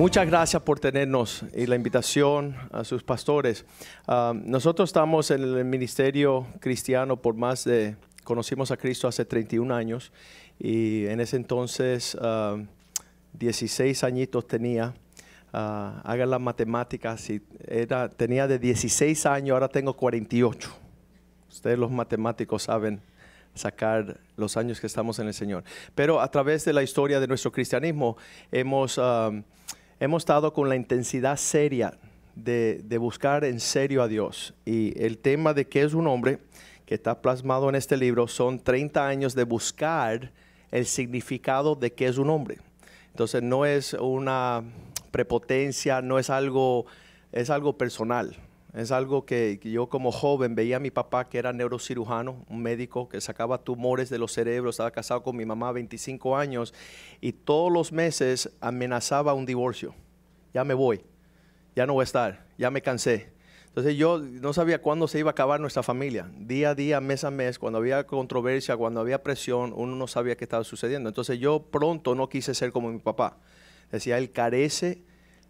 Muchas gracias por tenernos y la invitación a sus pastores. Ah, nosotros estamos en el ministerio cristiano por más de, conocimos a Cristo hace 31 años y en ese entonces 16 ah, añitos tenía. Uh, ah, hagan las matemáticas, era, tenía de 16 años, ahora tengo 48. Ustedes los matemáticos saben sacar los años que estamos en el Señor. Pero a través de la historia de nuestro cristianismo hemos hemos estado con la intensidad seria de, buscar en serio a Dios. Y el tema de qué es un hombre, que está plasmado en este libro, son 30 años de buscar el significado de qué es un hombre. Entonces no es una prepotencia, no es algo, es algo personal. Es algo que, yo como joven veía a mi papá que era neurocirujano, un médico que sacaba tumores de los cerebros, estaba casado con mi mamá 25 años y todos los meses amenazaba un divorcio. Ya me voy, ya no voy a estar, ya me cansé. Entonces yo no sabía cuándo se iba a acabar nuestra familia. Día a día, mes a mes, cuando había controversia, cuando había presión, uno no sabía qué estaba sucediendo. Entonces yo pronto no quise ser como mi papá. Decía, él carece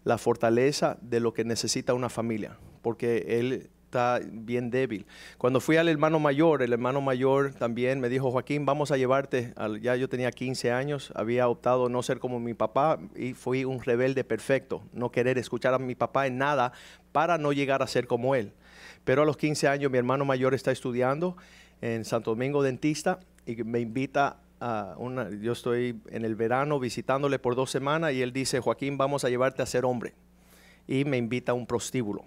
la fortaleza de lo que necesita una familia porque él está bien débil. Cuando fui al hermano mayor, el hermano mayor también me dijo, Joaquín, vamos a llevarte, ya yo tenía 15 años, había optado no ser como mi papá y fui un rebelde perfecto, no querer escuchar a mi papá en nada para no llegar a ser como él. Pero a los 15 años mi hermano mayor está estudiando en Santo Domingo Dentista y me invita a una, yo estoy en el verano visitándole por dos semanas y él dice, Joaquín, vamos a llevarte a ser hombre. Y me invita a un prostíbulo.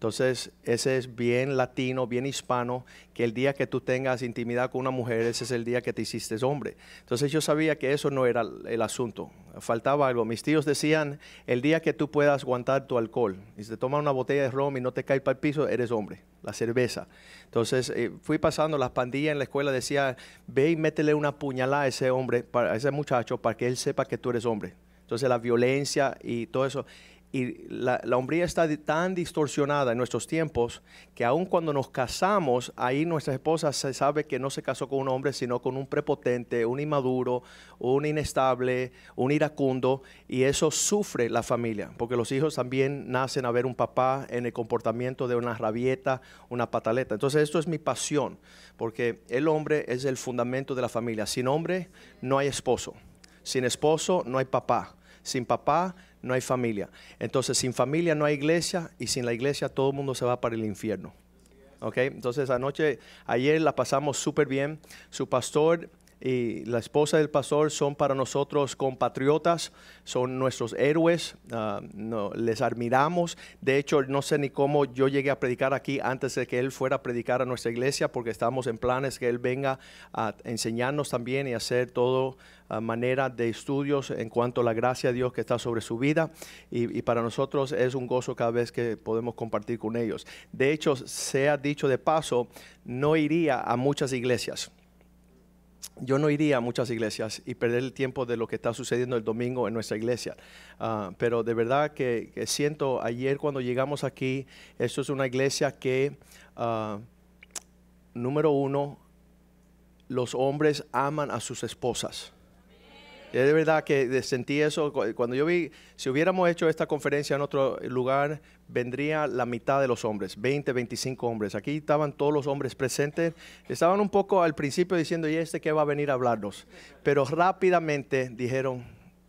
Entonces, ese es bien latino, bien hispano, que el día que tú tengas intimidad con una mujer, ese es el día que te hiciste hombre. Entonces yo sabía que eso no era el asunto, faltaba algo. Mis tíos decían, el día que tú puedas aguantar tu alcohol, y si te una botella de rom y no te caes para el piso, eres hombre, la cerveza. Entonces eh, fui pasando las pandillas en la escuela, decía, ve y métele una puñalada a ese hombre, a ese muchacho, para que él sepa que tú eres hombre. Entonces la violencia y todo eso y la, hombría está tan distorsionada en nuestros tiempos que aun cuando nos casamos, ahí nuestra esposa se sabe que no se casó con un hombre, sino con un prepotente, un inmaduro, un inestable, un iracundo, y eso sufre la familia, porque los hijos también nacen a ver un papá en el comportamiento de una rabieta, una pataleta. Entonces esto es mi pasión, porque el hombre es el fundamento de la familia. Sin hombre no hay esposo, sin esposo no hay papá, sin papá no hay familia. Entonces, sin familia no hay iglesia y sin la iglesia todo el mundo se va para el infierno. Okay? Entonces, anoche, ayer la pasamos súper bien. Su pastor y la esposa del pastor son para nosotros compatriotas, son nuestros héroes, ah, no, les admiramos. De hecho, no sé ni cómo yo llegué a predicar aquí antes de que él fuera a predicar a nuestra iglesia, porque estamos en planes que él venga a enseñarnos también y hacer todo ah, manera de estudios en cuanto a la gracia de Dios que está sobre su vida. Y, y para nosotros es un gozo cada vez que podemos compartir con ellos. De hecho, sea dicho de paso, no iría a muchas iglesias yo no iría a muchas iglesias y perder el tiempo de lo que está sucediendo el domingo en nuestra iglesia. Ah, pero de verdad que, siento, ayer cuando llegamos aquí, esto es una iglesia que, ah, número uno, los hombres aman a sus esposas. es de verdad que sentí eso. Cuando yo vi, si hubiéramos hecho esta conferencia en otro lugar, vendría la mitad de los hombres, 20, 25 hombres. Aquí estaban todos los hombres presentes. Estaban un poco al principio diciendo, ¿y este qué va a venir a hablarnos? Pero rápidamente dijeron,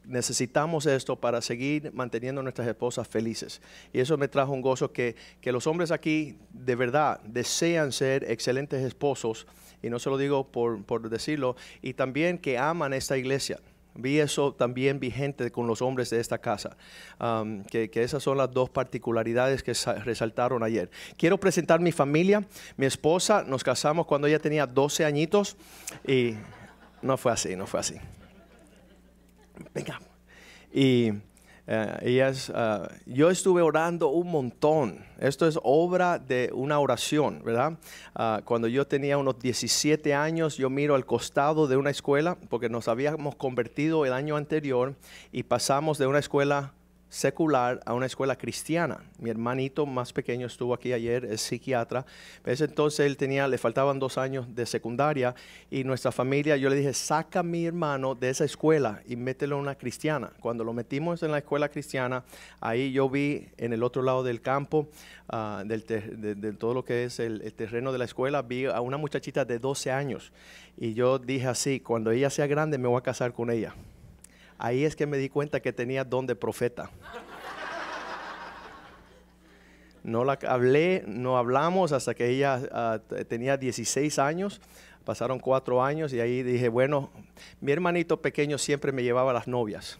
necesitamos esto para seguir manteniendo nuestras esposas felices. Y eso me trajo un gozo que, los hombres aquí de verdad desean ser excelentes esposos, y no se lo digo por, por decirlo, y también que aman esta iglesia Vi eso también vigente con los hombres de esta casa, um, que, que, esas son las dos particularidades que resaltaron ayer. Quiero presentar mi familia, mi esposa, nos casamos cuando ella tenía 12 añitos y no fue así, no fue así. Venga. Y eh, y ellas, eh, yo estuve orando un montón. Esto es obra de una oración, ¿verdad? Ah, cuando yo tenía unos 17 años, yo miro al costado de una escuela, porque nos habíamos convertido el año anterior y pasamos de una escuela secular a una escuela cristiana. Mi hermanito más pequeño estuvo aquí ayer, es psiquiatra. Ese entonces él tenía, le faltaban dos años de secundaria y nuestra familia, yo le dije, saca a mi hermano de esa escuela y mételo en una cristiana. Cuando lo metimos en la escuela cristiana, ahí yo vi en el otro lado del campo, ah, del de, todo lo que es el, el terreno de la escuela, vi a una muchachita de 12 años y yo dije así, cuando ella sea grande me voy a casar con ella. Ahí es que me di cuenta que tenía don de profeta. No la hablé, no hablamos hasta que ella ah, tenía 16 años. Pasaron cuatro años y ahí dije, bueno, mi hermanito pequeño siempre me llevaba las novias.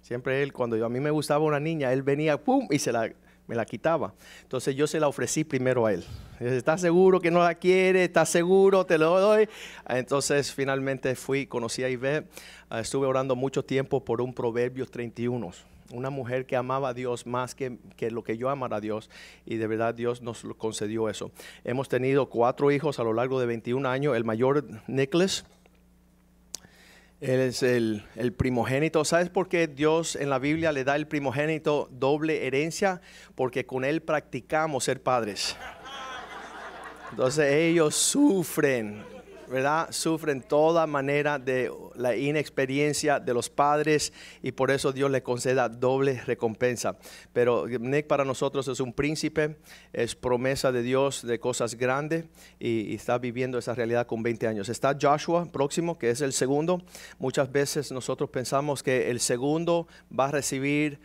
Siempre él, cuando yo, a mí me gustaba una niña, él venía, ¡pum! y se la me la quitaba. Entonces yo se la ofrecí primero a él. ¿Estás seguro que no la quiere? ¿Estás seguro? Te lo doy. Entonces finalmente fui, conocí a Ivette. Ah, estuve orando mucho tiempo por un proverbio 31. Una mujer que amaba a Dios más que, que lo que yo amara a Dios. Y de verdad Dios nos concedió eso. Hemos tenido cuatro hijos a lo largo de 21 años. El mayor, Nicholas él es el, primogénito. ¿Sabes por qué Dios en la Biblia le da el primogénito doble herencia? Porque con él practicamos ser padres. Entonces ellos sufren ¿verdad? Sufren toda manera de la inexperiencia de los padres y por eso Dios le conceda doble recompensa. Pero Nick para nosotros es un príncipe, es promesa de Dios de cosas grandes y, y está viviendo esa realidad con 20 años. Está Joshua próximo, que es el segundo. Muchas veces nosotros pensamos que el segundo va a recibir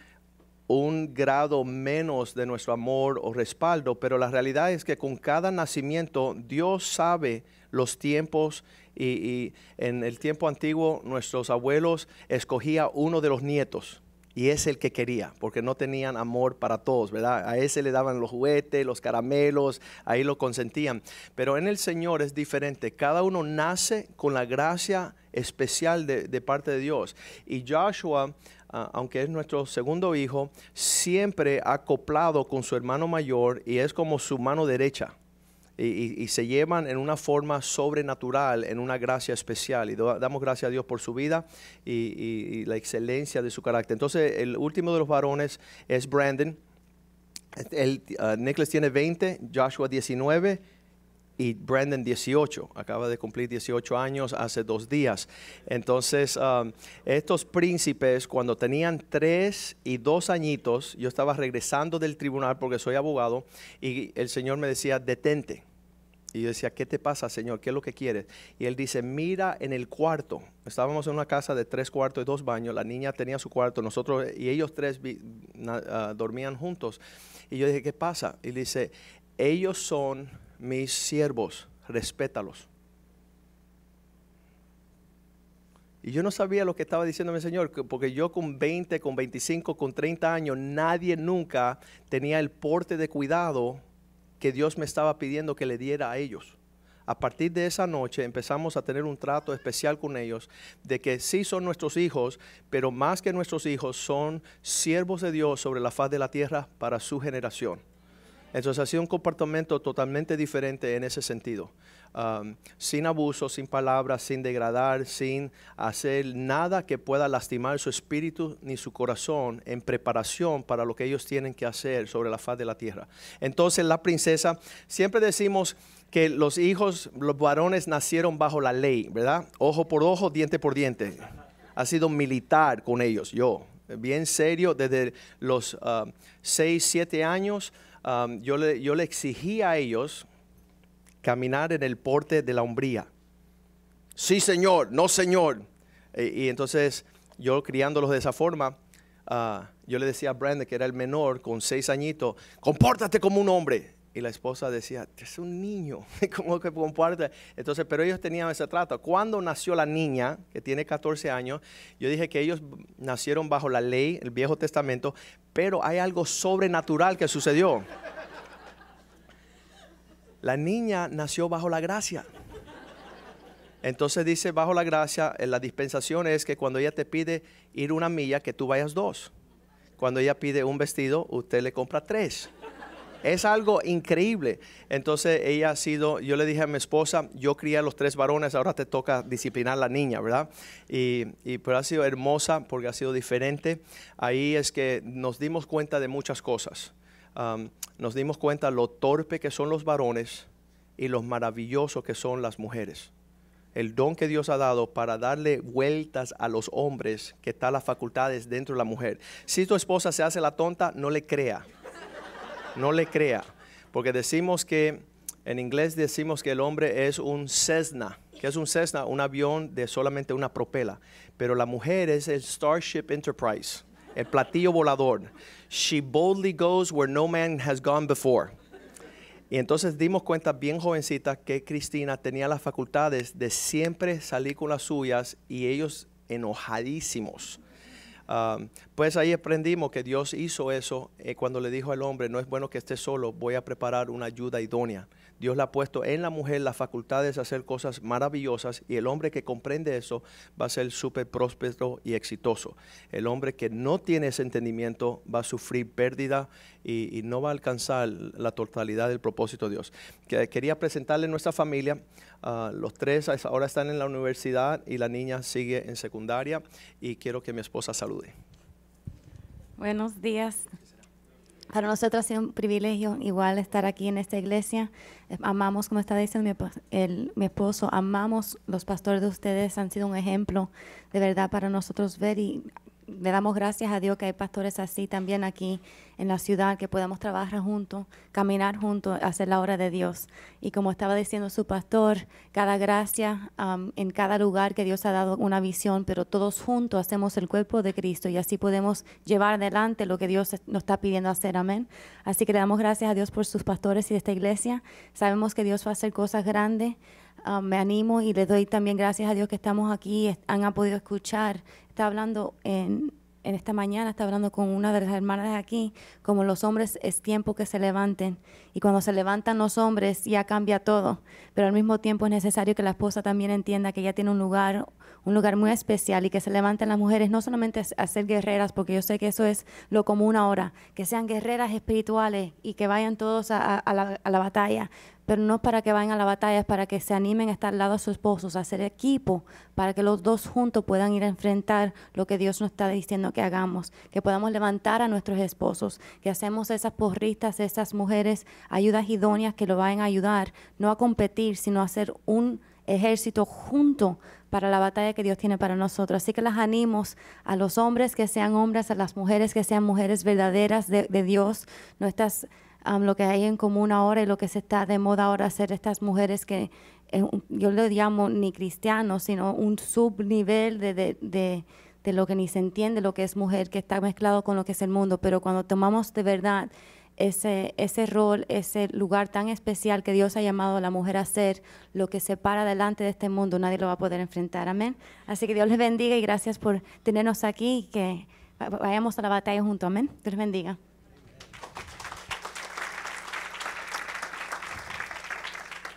un grado menos de nuestro amor o respaldo, pero la realidad es que con cada nacimiento Dios sabe los tiempos y, en el tiempo antiguo nuestros abuelos escogía uno de los nietos y es el que quería, porque no tenían amor para todos, ¿verdad? A ese le daban los juguetes, los caramelos, ahí lo consentían. Pero en el Señor es diferente, cada uno nace con la gracia especial de, parte de Dios. Y Joshua, aunque es nuestro segundo hijo, siempre ha coplado con su hermano mayor y es como su mano derecha y, se llevan en una forma sobrenatural, en una gracia especial. Y damos gracias a Dios por su vida y, la excelencia de su carácter. Entonces, el último de los varones es Brandon. El, uh, Nicholas tiene 20, Joshua 19 y Brandon 18. Acaba de cumplir 18 años hace dos días. Entonces, um, estos príncipes, cuando tenían 3 y 2 añitos, yo estaba regresando del tribunal porque soy abogado y el Señor me decía, detente y yo decía, ¿qué te pasa, Señor? ¿Qué es lo que quieres? Y él dice, mira en el cuarto. Estábamos en una casa de tres cuartos y dos baños. La niña tenía su cuarto. Nosotros y ellos tres ah, dormían juntos. Y yo dije, ¿qué pasa? Y dice, ellos son mis siervos. Respétalos. Y yo no sabía lo que estaba diciéndome, Señor, porque yo con 20, con 25, con 30 años, nadie nunca tenía el porte de cuidado que Dios me estaba pidiendo que le diera a ellos. A partir de esa noche empezamos a tener un trato especial con ellos de que sí son nuestros hijos, pero más que nuestros hijos son siervos de Dios sobre la faz de la tierra para su generación. Entonces ha sido un comportamiento totalmente diferente en ese sentido. Um, sin abuso, sin palabras, sin degradar, sin hacer nada que pueda lastimar su espíritu ni su corazón en preparación para lo que ellos tienen que hacer sobre la faz de la tierra. Entonces la princesa, siempre decimos que los hijos, los varones nacieron bajo la ley, ¿verdad? Ojo por ojo, diente por diente. Ha sido militar con ellos, yo, bien serio, desde los 6, um, 7 años. Um, yo, le, yo, le, exigí a ellos caminar en el porte de la hombría. Sí, señor, no, señor. Y, entonces yo criándolos de esa forma, ah, yo le decía a Brandon, que era el menor, con seis añitos, compórtate como un hombre. Y la esposa decía, es un niño, ¿cómo que comparte? Entonces, pero ellos tenían ese trato. Cuando nació la niña, que tiene 14 años, yo dije que ellos nacieron bajo la ley, el Viejo Testamento, pero hay algo sobrenatural que sucedió. La niña nació bajo la gracia. Entonces dice, bajo la gracia, en eh, la dispensación es que cuando ella te pide ir una milla, que tú vayas dos. Cuando ella pide un vestido, usted le compra tres. Es algo increíble. Entonces ella ha sido, yo le dije a mi esposa, yo cría a los tres varones, ahora te toca disciplinar a la niña, ¿verdad? y, pero ha sido hermosa porque ha sido diferente. Ahí es que nos dimos cuenta de muchas cosas nos dimos cuenta lo torpe que son los varones y lo maravilloso que son las mujeres. El don que Dios ha dado para darle vueltas a los hombres que están las facultades dentro de la mujer. Si tu esposa se hace la tonta, no le crea. No le crea. Porque decimos que, en inglés decimos que el hombre es un Cessna. que es un Cessna? Un avión de solamente una propela. Pero la mujer es el Starship Enterprise el platillo volador. She boldly goes where no man has gone before. Y entonces dimos cuenta bien jovencita que Cristina tenía las facultades de siempre salir con las suyas y ellos enojadísimos. Um, pues ahí aprendimos que Dios hizo eso eh, cuando le dijo al hombre, no es bueno que esté solo, voy a preparar una ayuda idónea. Dios le ha puesto en la mujer las facultades de hacer cosas maravillosas y el hombre que comprende eso va a ser súper próspero y exitoso. El hombre que no tiene ese entendimiento va a sufrir pérdida y, no va a alcanzar la totalidad del propósito de Dios. quería presentarle a nuestra familia. Ah, los tres ahora están en la universidad y la niña sigue en secundaria y quiero que mi esposa salude. Buenos días. Para nosotros ha sido un privilegio igual estar aquí en esta iglesia. Amamos, como está diciendo mi, el, mi, esposo, amamos los pastores de ustedes, han sido un ejemplo de verdad para nosotros ver y le damos gracias a Dios que hay pastores así también aquí en la ciudad, que podamos trabajar juntos, caminar juntos, hacer la obra de Dios. Y como estaba diciendo su pastor, cada gracia en cada lugar que Dios ha dado una visión, pero todos juntos hacemos el cuerpo de Cristo y así podemos llevar adelante lo que Dios nos está pidiendo hacer. Amén. Así que le damos gracias a Dios por sus pastores y de esta iglesia. Sabemos que Dios va a hacer cosas grandes. Ah, me animo y le doy también gracias a Dios que estamos aquí, han podido escuchar. Está hablando en, esta mañana, está hablando con una de las hermanas aquí, como los hombres es tiempo que se levanten. Y cuando se levantan los hombres ya cambia todo, pero al mismo tiempo es necesario que la esposa también entienda que ella tiene un lugar, un lugar muy especial y que se levanten las mujeres no solamente a ser guerreras, porque yo sé que eso es lo común ahora, que sean guerreras espirituales y que vayan todos la, a la batalla, pero no para que vayan a la batalla, es para que se animen a estar al lado de sus esposos, a hacer equipo, para que los dos juntos puedan ir a enfrentar lo que Dios nos está diciendo que hagamos, que podamos levantar a nuestros esposos, que hacemos esas porristas, esas mujeres, ayudas idóneas que lo vayan a ayudar, no a competir, sino a hacer un ejército junto para la batalla que Dios tiene para nosotros. Así que las animos a los hombres que sean hombres, a las mujeres que sean mujeres verdaderas de, de Dios, nuestras Um, lo que hay en común ahora y lo que se está de moda ahora hacer estas mujeres que eh, yo le llamo ni cristiano, sino un subnivel de, de, lo que ni se entiende, lo que es mujer, que está mezclado con lo que es el mundo. Pero cuando tomamos de verdad ese, ese rol, ese lugar tan especial que Dios ha llamado a la mujer a ser, lo que se para delante de este mundo, nadie lo va a poder enfrentar. Amén. Así que Dios les bendiga y gracias por tenernos aquí y que vayamos a la batalla juntos. Amén. Dios les bendiga.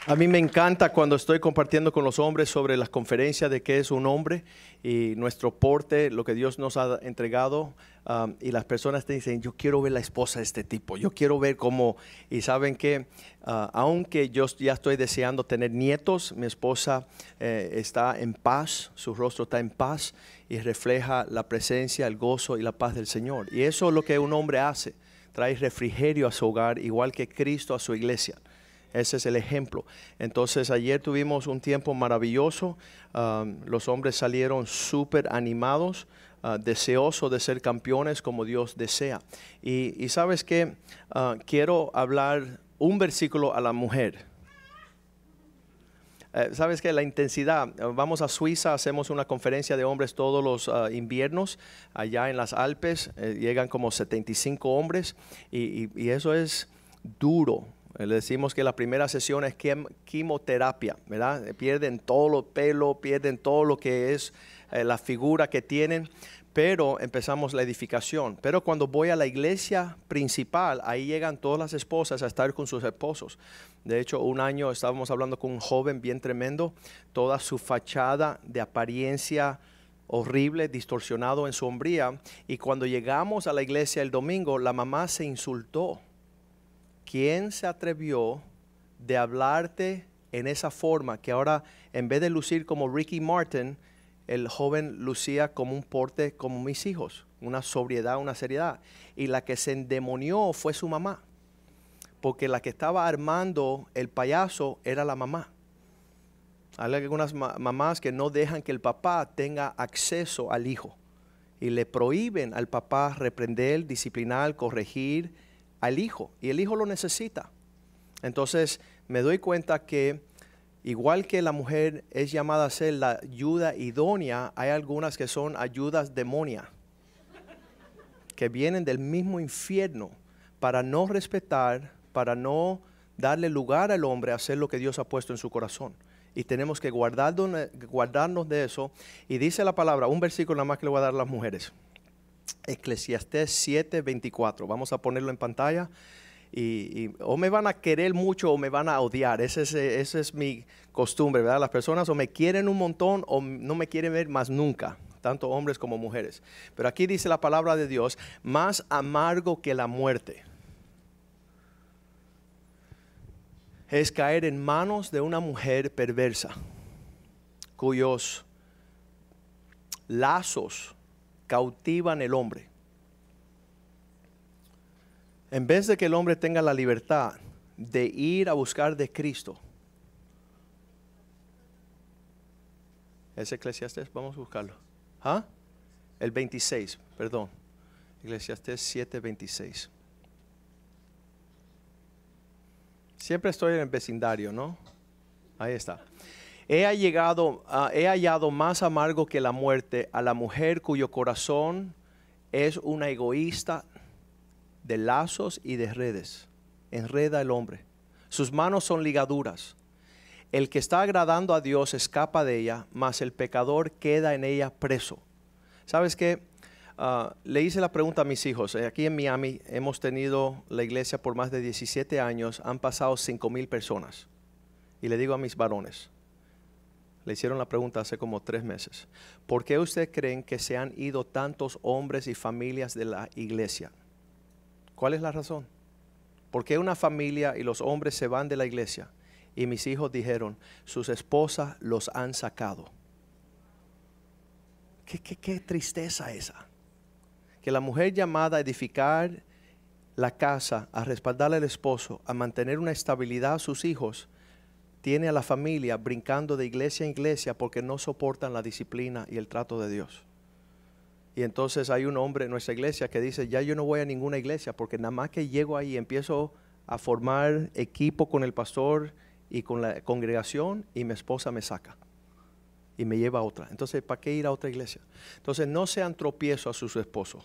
A mí me encanta cuando estoy compartiendo con los hombres sobre las conferencias de qué es un hombre y nuestro porte, lo que Dios nos ha entregado. Um, y las personas te dicen, yo quiero ver la esposa de este tipo, yo quiero ver cómo... Y saben que, uh, aunque yo ya estoy deseando tener nietos, mi esposa eh, está en paz, su rostro está en paz y refleja la presencia, el gozo y la paz del Señor. Y eso es lo que un hombre hace, trae refrigerio a su hogar, igual que Cristo a su iglesia. Ese es el ejemplo. Entonces ayer tuvimos un tiempo maravilloso. los hombres salieron súper animados, ah, deseosos de ser campeones como Dios desea. Y, sabes que ah, quiero hablar un versículo a la mujer. Eh, sabes que la intensidad, vamos a Suiza, hacemos una conferencia de hombres todos los ah, inviernos, allá en las Alpes, eh, llegan como 75 hombres y, y eso es duro, eh, le decimos que la primera sesión es quimioterapia, ¿verdad? Eh, pierden todo el pelo, pierden todo lo que es eh, la figura que tienen, pero empezamos la edificación. Pero cuando voy a la iglesia principal, ahí llegan todas las esposas a estar con sus esposos. De hecho, un año estábamos hablando con un joven bien tremendo, toda su fachada de apariencia horrible, distorsionado en sombría, y cuando llegamos a la iglesia el domingo, la mamá se insultó ¿quién se atrevió de hablarte en esa forma que ahora en vez de lucir como Ricky Martin, el joven lucía como un porte como mis hijos, una sobriedad, una seriedad. Y la que se endemonió fue su mamá, porque la que estaba armando el payaso era la mamá. Hay algunas mamás que no dejan que el papá tenga acceso al hijo y le prohíben al papá reprender, disciplinar, corregir, al hijo y el hijo lo necesita. Entonces me doy cuenta que igual que la mujer es llamada a ser la ayuda idónea, hay algunas que son ayudas demonia, que vienen del mismo infierno para no respetar, para no darle lugar al hombre a hacer lo que Dios ha puesto en su corazón. Y tenemos que guardarnos de eso. Y dice la palabra, un versículo nada más que le voy a dar a las mujeres. Eclesiastés 7:24. Vamos a ponerlo en pantalla. Y, o me van a querer mucho o me van a odiar. Esa es, es mi costumbre, ¿verdad? Las personas o me quieren un montón o no me quieren ver más nunca, tanto hombres como mujeres. Pero aquí dice la palabra de Dios, más amargo que la muerte es caer en manos de una mujer perversa, cuyos lazos cautivan el hombre. En vez de que el hombre tenga la libertad de ir a buscar de Cristo, es Eclesiastes, vamos a buscarlo. ¿Ah? El 26, perdón. Eclesiastes 7, 26. Siempre estoy en el vecindario, ¿no? Ahí está. Ah, he, hallado más amargo que la muerte a la mujer cuyo corazón es una egoísta de lazos y de redes. Enreda el hombre. Sus manos son ligaduras. El que está agradando a Dios escapa de ella, mas el pecador queda en ella preso. ¿Sabes qué? Ah, le hice la pregunta a mis hijos. Eh, aquí en Miami hemos tenido la iglesia por más de 17 años. Han pasado 5 mil personas. Y le digo a mis varones, le hicieron la pregunta hace como tres meses. ¿Por qué ustedes creen que se han ido tantos hombres y familias de la iglesia? ¿Cuál es la razón? ¿Por qué una familia y los hombres se van de la iglesia? Y mis hijos dijeron, sus esposas los han sacado. ¿Qué, qué, qué tristeza esa? Que la mujer llamada a edificar la casa, a respaldar al esposo, a mantener una estabilidad a sus hijos, tiene a la familia brincando de iglesia en iglesia porque no soportan la disciplina y el trato de Dios. Y entonces hay un hombre en nuestra iglesia que dice, ya yo no voy a ninguna iglesia porque nada más que llego ahí empiezo a formar equipo con el pastor y con la congregación y mi esposa me saca y me lleva a otra. Entonces, ¿para qué ir a otra iglesia? Entonces, no sean tropiezo a sus esposos,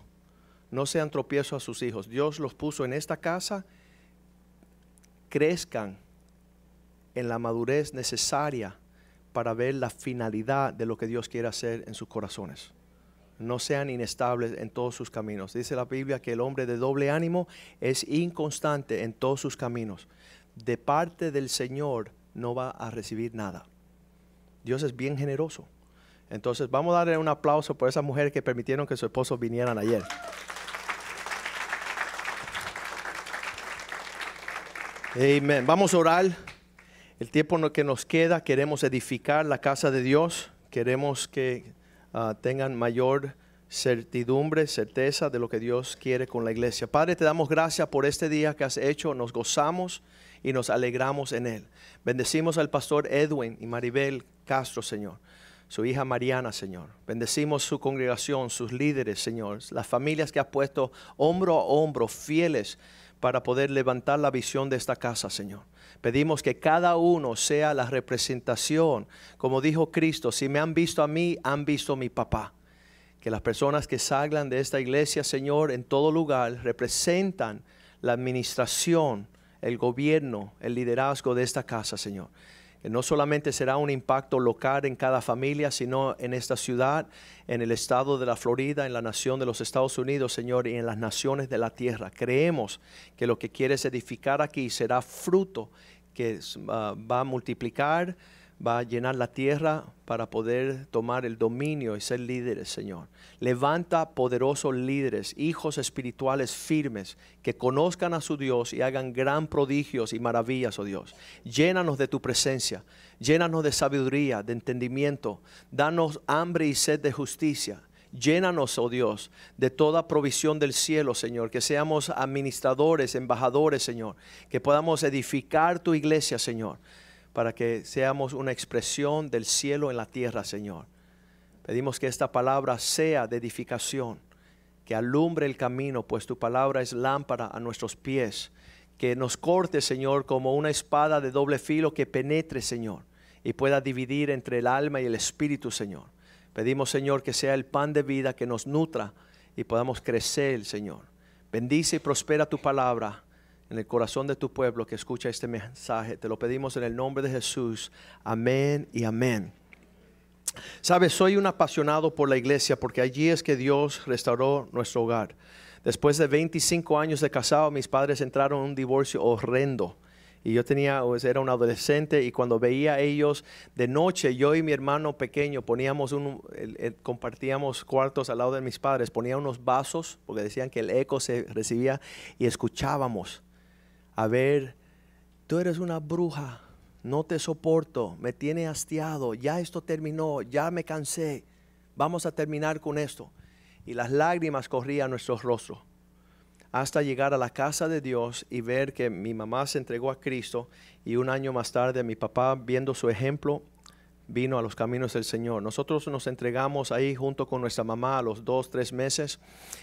no sean tropiezo a sus hijos. Dios los puso en esta casa, crezcan en la madurez necesaria para ver la finalidad de lo que Dios quiere hacer en sus corazones. No sean inestables en todos sus caminos. Dice la Biblia que el hombre de doble ánimo es inconstante en todos sus caminos. De parte del Señor no va a recibir nada. Dios es bien generoso. Entonces vamos a darle un aplauso por esa mujer que permitieron que su esposo vinieran ayer. Amén. Vamos a orar el tiempo que nos queda, queremos edificar la casa de Dios, queremos que ah, tengan mayor certidumbre, certeza de lo que Dios quiere con la iglesia. Padre, te damos gracias por este día que has hecho, nos gozamos y nos alegramos en él. Bendecimos al pastor Edwin y Maribel Castro, Señor, su hija Mariana, Señor. Bendecimos su congregación, sus líderes, Señor, las familias que ha puesto hombro a hombro, fieles para poder levantar la visión de esta casa, Señor. Pedimos que cada uno sea la representación, como dijo Cristo, si me han visto a mí, han visto a mi papá. Que las personas que salgan de esta iglesia, Señor, en todo lugar, representan la administración, el gobierno, el liderazgo de esta casa, Señor. Eh, no solamente será un impacto local en cada familia, sino en esta ciudad, en el estado de la Florida, en la nación de los Estados Unidos, Señor, y en las naciones de la tierra. Creemos que lo que quieres edificar aquí será fruto que ah, va a multiplicar va a llenar la tierra para poder tomar el dominio y ser líderes, Señor. Levanta poderosos líderes, hijos espirituales firmes, que conozcan a su Dios y hagan gran prodigios y maravillas, oh Dios. Llénanos de tu presencia, llénanos de sabiduría, de entendimiento, danos hambre y sed de justicia. Llénanos, oh Dios, de toda provisión del cielo, Señor. Que seamos administradores, embajadores, Señor. Que podamos edificar tu iglesia, Señor para que seamos una expresión del cielo en la tierra, Señor. Pedimos que esta palabra sea de edificación, que alumbre el camino, pues tu palabra es lámpara a nuestros pies, que nos corte, Señor, como una espada de doble filo que penetre, Señor, y pueda dividir entre el alma y el espíritu, Señor. Pedimos, Señor, que sea el pan de vida que nos nutra y podamos crecer, Señor. Bendice y prospera tu palabra en el corazón de tu pueblo que escucha este mensaje. Te lo pedimos en el nombre de Jesús. Amén y amén. Sabes, soy un apasionado por la iglesia porque allí es que Dios restauró nuestro hogar. Después de 25 años de casado, mis padres entraron en un divorcio horrendo. Y yo tenía, pues, era un adolescente y cuando veía a ellos de noche, yo y mi hermano pequeño poníamos un, compartíamos cuartos al lado de mis padres, ponía unos vasos, porque decían que el eco se recibía y escuchábamos a ver, tú eres una bruja, no te soporto, me tiene hastiado, ya esto terminó, ya me cansé, vamos a terminar con esto. Y las lágrimas corrían a nuestros rostros hasta llegar a la casa de Dios y ver que mi mamá se entregó a Cristo y un año más tarde mi papá, viendo su ejemplo, vino a los caminos del Señor. Nosotros nos entregamos ahí junto con nuestra mamá a los dos, tres meses.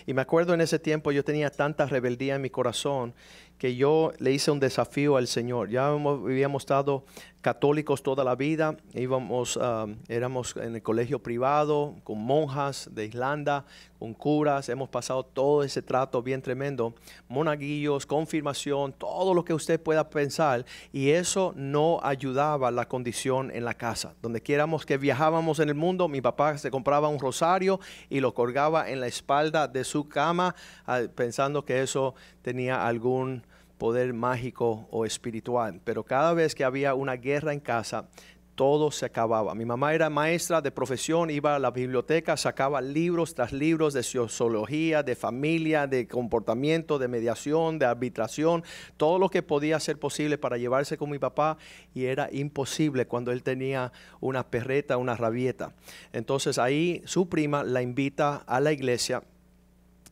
Y me acuerdo en ese tiempo yo tenía tanta rebeldía en mi corazón que yo le hice un desafío al Señor. Ya habíamos estado católicos toda la vida, íbamos, ah, éramos en el colegio privado, con monjas de Islanda, con curas, hemos pasado todo ese trato bien tremendo, monaguillos, confirmación, todo lo que usted pueda pensar, y eso no ayudaba la condición en la casa. Donde quieramos que viajábamos en el mundo, mi papá se compraba un rosario y lo colgaba en la espalda de su cama, ah, pensando que eso tenía algún poder mágico o espiritual, pero cada vez que había una guerra en casa, todo se acababa. Mi mamá era maestra de profesión, iba a la biblioteca, sacaba libros tras libros de sociología, de familia, de comportamiento, de mediación, de arbitración, todo lo que podía ser posible para llevarse con mi papá y era imposible cuando él tenía una perreta, una rabieta. Entonces ahí su prima la invita a la iglesia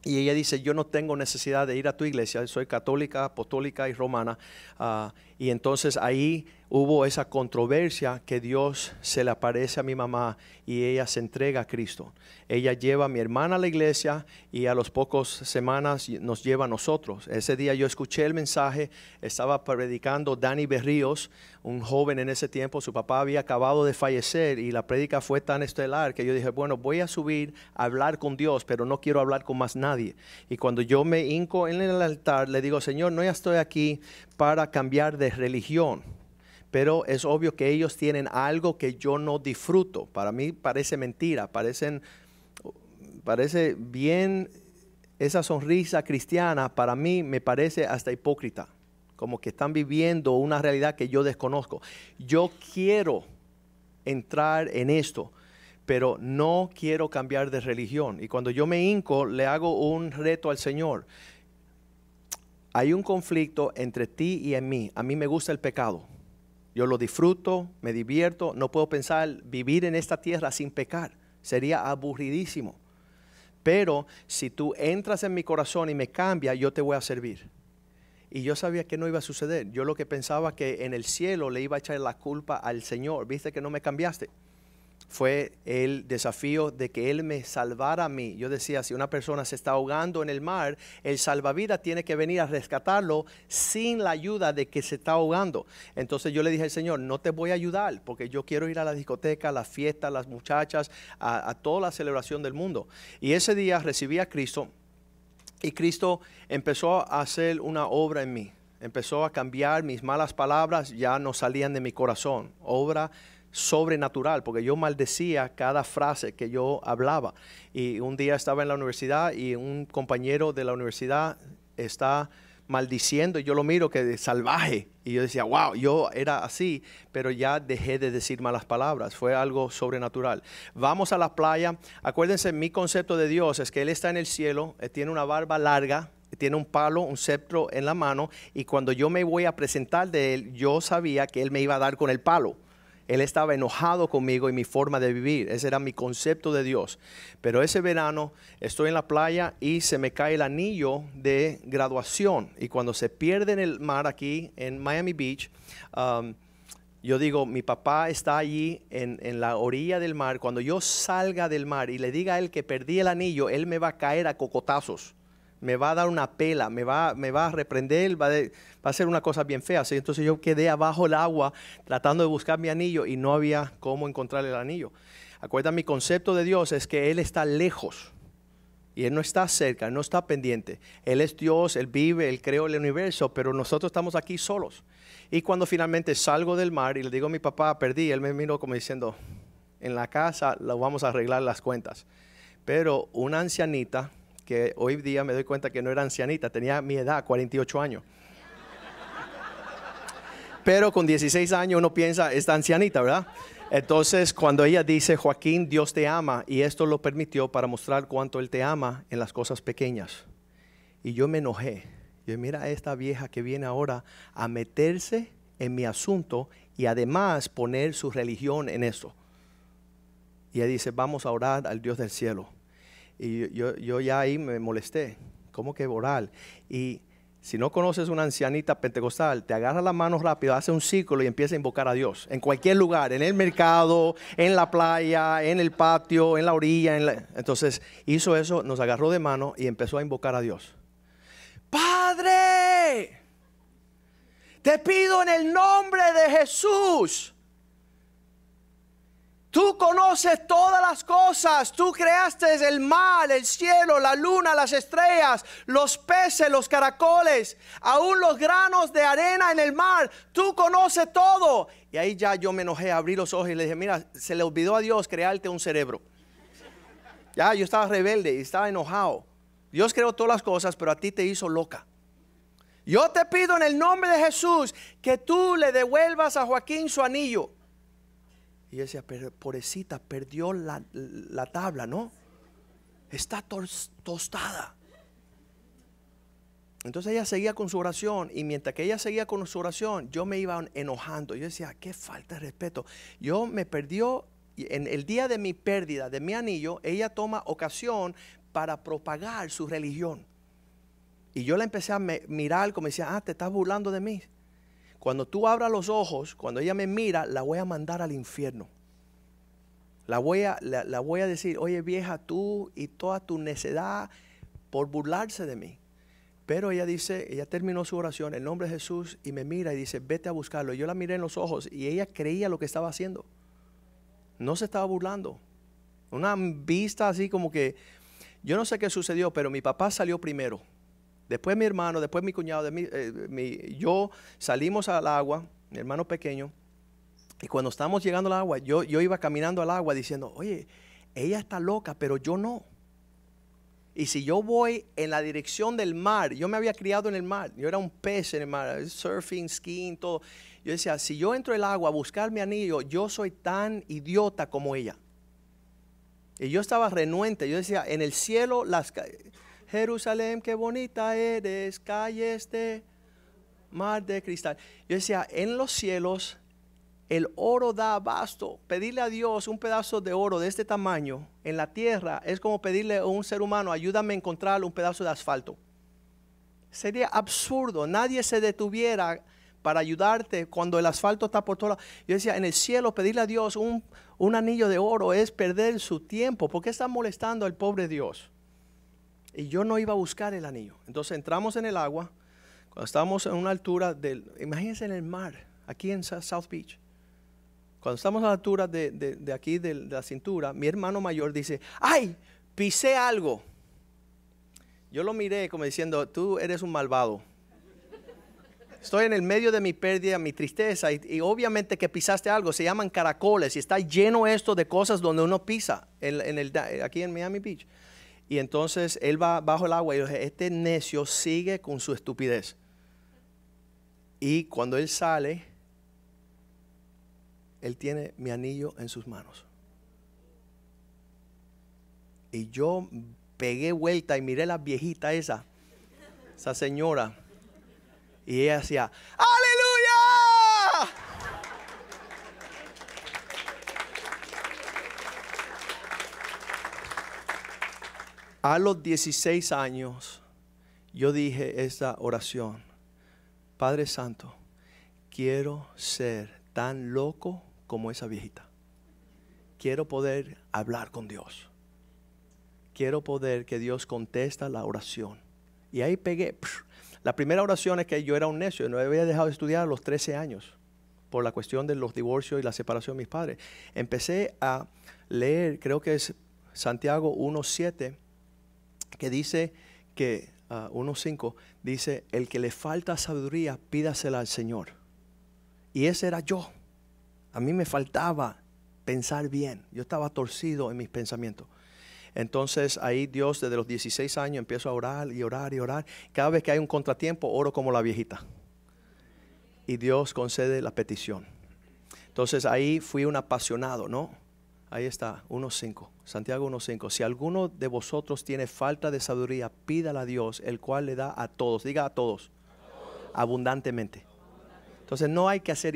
y ella dice, yo no tengo necesidad de ir a tu iglesia, soy católica, apostólica y romana. Ah, y entonces ahí hubo esa controversia que Dios se le aparece a mi mamá y ella se entrega a Cristo. Ella lleva a mi hermana a la iglesia y a los pocos semanas nos lleva a nosotros. Ese día yo escuché el mensaje, estaba predicando Dani Berríos, un joven en ese tiempo, su papá había acabado de fallecer y la predica fue tan estelar que yo dije, bueno, voy a subir a hablar con Dios, pero no quiero hablar con más nadie. Y cuando yo me hinco en el altar, le digo, Señor, no ya estoy aquí, para cambiar de religión, pero es obvio que ellos tienen algo que yo no disfruto. Para mí parece mentira, parecen, parece bien esa sonrisa cristiana, para mí me parece hasta hipócrita, como que están viviendo una realidad que yo desconozco. Yo quiero entrar en esto, pero no quiero cambiar de religión. Y cuando yo me hinco, le hago un reto al Señor hay un conflicto entre ti y en mí. A mí me gusta el pecado. Yo lo disfruto, me divierto, no puedo pensar vivir en esta tierra sin pecar. Sería aburridísimo. Pero si tú entras en mi corazón y me cambias, yo te voy a servir. Y yo sabía que no iba a suceder. Yo lo que pensaba que en el cielo le iba a echar la culpa al Señor. Viste que no me cambiaste fue el desafío de que Él me salvara a mí. Yo decía, si una persona se está ahogando en el mar, el salvavidas tiene que venir a rescatarlo sin la ayuda de que se está ahogando. Entonces yo le dije al Señor, no te voy a ayudar porque yo quiero ir a la discoteca, a la fiesta, a las muchachas, a, a toda la celebración del mundo. Y ese día recibí a Cristo y Cristo empezó a hacer una obra en mí. Empezó a cambiar mis malas palabras, ya no salían de mi corazón. Obra sobrenatural, porque yo maldecía cada frase que yo hablaba. Y un día estaba en la universidad y un compañero de la universidad está maldiciendo y yo lo miro que de salvaje. Y yo decía, wow, yo era así, pero ya dejé de decir malas palabras. Fue algo sobrenatural. Vamos a la playa. Acuérdense, mi concepto de Dios es que Él está en el cielo, eh, tiene una barba larga, eh, tiene un palo, un cetro en la mano, y cuando yo me voy a presentar de Él, yo sabía que Él me iba a dar con el palo. Él estaba enojado conmigo y mi forma de vivir. Ese era mi concepto de Dios. Pero ese verano estoy en la playa y se me cae el anillo de graduación. Y cuando se pierde en el mar aquí en Miami Beach, um, yo digo, mi papá está allí en, en, la orilla del mar. Cuando yo salga del mar y le diga a él que perdí el anillo, él me va a caer a cocotazos me va a dar una pela, me va, me va a reprender, va, va a ser una cosa bien fea. Así, entonces yo quedé abajo el agua tratando de buscar mi anillo y no había cómo encontrar el anillo. Acuérdate, mi concepto de Dios es que Él está lejos y Él no está cerca, no está pendiente. Él es Dios, Él vive, Él creó el universo, pero nosotros estamos aquí solos. Y cuando finalmente salgo del mar y le digo a mi papá, perdí, Él me miro como diciendo, en la casa lo vamos a arreglar las cuentas. Pero una ancianita que hoy día me doy cuenta que no era ancianita, tenía mi edad, 48 años. Pero con 16 años uno piensa, está ancianita, ¿verdad? Entonces, cuando ella dice, Joaquín, Dios te ama, y esto lo permitió para mostrar cuánto Él te ama en las cosas pequeñas. Y yo me enojé. Yo, mira a esta vieja que viene ahora a meterse en mi asunto y además poner su religión en eso Y ella dice, vamos a orar al Dios del cielo. Y yo, ya ahí me molesté. ¿Cómo que oral? Y si no conoces una ancianita pentecostal, te agarra la mano rápido, hace un ciclo y empieza a invocar a Dios. En cualquier lugar, en el mercado, en la playa, en el patio, en la orilla. En Entonces hizo eso, nos agarró de mano y empezó a invocar a Dios. Padre, te pido en el nombre de Jesús Tú conoces todas las cosas. Tú creaste el mar, el cielo, la luna, las estrellas, los peces, los caracoles, aún los granos de arena en el mar. Tú conoces todo. Y ahí ya yo me enojé, abrí los ojos y le dije, mira, se le olvidó a Dios crearte un cerebro. Ya, yo estaba rebelde y estaba enojado. Dios creó todas las cosas, pero a ti te hizo loca. Yo te pido en el nombre de Jesús que tú le devuelvas a Joaquín su anillo. Y yo decía, pero pobrecita, perdió la, tabla, ¿no? Está tostada. Entonces ella seguía con su oración y mientras que ella seguía con su oración, yo me iba enojando. Yo decía, qué falta de respeto. Yo me perdió, en el día de mi pérdida de mi anillo, ella toma ocasión para propagar su religión. Y yo la empecé a mirar como decía, ah, te estás burlando de mí. Cuando tú abras los ojos, cuando ella me mira, la voy a mandar al infierno. La voy a, la, voy a decir, oye vieja, tú y toda tu necedad por burlarse de mí. Pero ella dice, ella terminó su oración en nombre de Jesús y me mira y dice, vete a buscarlo. Yo la miré en los ojos y ella creía lo que estaba haciendo. No se estaba burlando. Una vista así como que, yo no sé qué sucedió, pero mi papá salió primero. Después mi hermano, después mi cuñado, de eh, yo salimos al agua, mi hermano pequeño, y cuando estábamos llegando al agua, yo, iba caminando al agua diciendo, oye, ella está loca, pero yo no. Y si yo voy en la dirección del mar, yo me había criado en el mar, yo era un pez en el mar, surfing, skiing, todo. Yo decía, si yo entro el agua a buscar mi anillo, yo soy tan idiota como ella. Y yo estaba renuente, yo decía, en el cielo las... Jerusalén, qué bonita eres, calles de mar de cristal. Yo decía, en los cielos el oro da abasto. Pedirle a Dios un pedazo de oro de este tamaño en la tierra es como pedirle a un ser humano, ayúdame a encontrar un pedazo de asfalto. Sería absurdo, nadie se detuviera para ayudarte cuando el asfalto está por todas. Yo decía, en el cielo pedirle a Dios un, un anillo de oro es perder su tiempo. ¿Por qué está molestando al pobre Dios? Y yo no iba a buscar el anillo. Entonces entramos en el agua, cuando estábamos en una altura del, imagínense en el mar, aquí en South Beach. Cuando estamos a la altura de, aquí, de, la cintura, mi hermano mayor dice, ¡ay! Pisé algo. Yo lo miré como diciendo, tú eres un malvado. Estoy en el medio de mi pérdida, mi tristeza, y, obviamente que pisaste algo, se llaman caracoles, y está lleno esto de cosas donde uno pisa, en el, aquí en Miami Beach. Y entonces él va bajo el agua y dice, este necio sigue con su estupidez. Y cuando él sale, él tiene mi anillo en sus manos. Y yo pegué vuelta y miré a la viejita esa, esa señora. Y ella decía, aleluya. A los 16 años yo dije esta oración, Padre Santo, quiero ser tan loco como esa viejita. Quiero poder hablar con Dios. Quiero poder que Dios contesta la oración. Y ahí pegué. La primera oración es que yo era un necio, no había dejado de estudiar a los 13 años por la cuestión de los divorcios y la separación de mis padres. Empecé a leer, creo que es Santiago 1.7, que dice que 1.5 ah, dice, el que le falta sabiduría, pídasela al Señor. Y ese era yo. A mí me faltaba pensar bien. Yo estaba torcido en mis pensamientos. Entonces ahí Dios desde los 16 años empiezo a orar y orar y orar. Cada vez que hay un contratiempo, oro como la viejita. Y Dios concede la petición. Entonces ahí fui un apasionado, ¿no? Ahí está, 1.5, Santiago 1.5. Si alguno de vosotros tiene falta de sabiduría, pídala a Dios, el cual le da a todos, diga a todos, abundantemente. Entonces no hay que hacer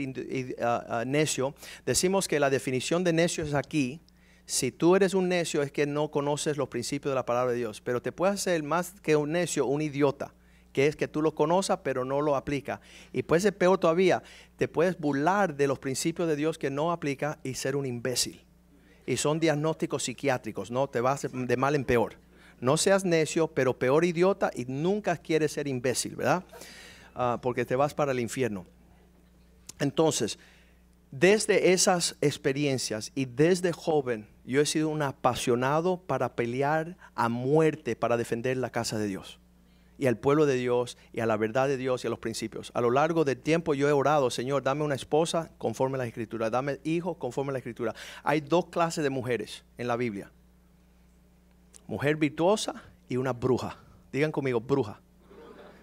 ah, ah, necio. Decimos que la definición de necio es aquí. Si tú eres un necio es que no conoces los principios de la palabra de Dios, pero te puede hacer más que un necio, un idiota que es que tú lo conozcas pero no lo aplica. Y puede ser peor todavía, te puedes burlar de los principios de Dios que no aplica y ser un imbécil y son diagnósticos psiquiátricos, ¿no? Te vas de mal en peor. No seas necio, pero peor idiota y nunca quieres ser imbécil, ¿verdad? Ah, porque te vas para el infierno. Entonces, desde esas experiencias y desde joven, yo he sido un apasionado para pelear a muerte, para defender la casa de Dios y al pueblo de Dios y a la verdad de Dios y a los principios. A lo largo del tiempo yo he orado, Señor, dame una esposa conforme a la escritura, dame hijos conforme a la escritura. Hay dos clases de mujeres en la Biblia. Mujer virtuosa y una bruja. Digan conmigo, bruja.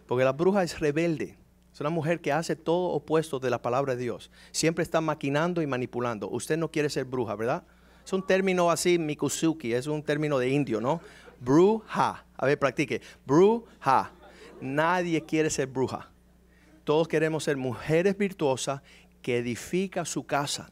Porque la bruja es rebelde. Es una mujer que hace todo opuesto de la palabra de Dios. Siempre está maquinando y manipulando. Usted no quiere ser bruja, ¿verdad? Es un término así, Mikusuki, es un término de indio, ¿no? Bruja. A ver, practique. Bruja. Nadie quiere ser bruja. Todos queremos ser mujeres virtuosas que edifica su casa.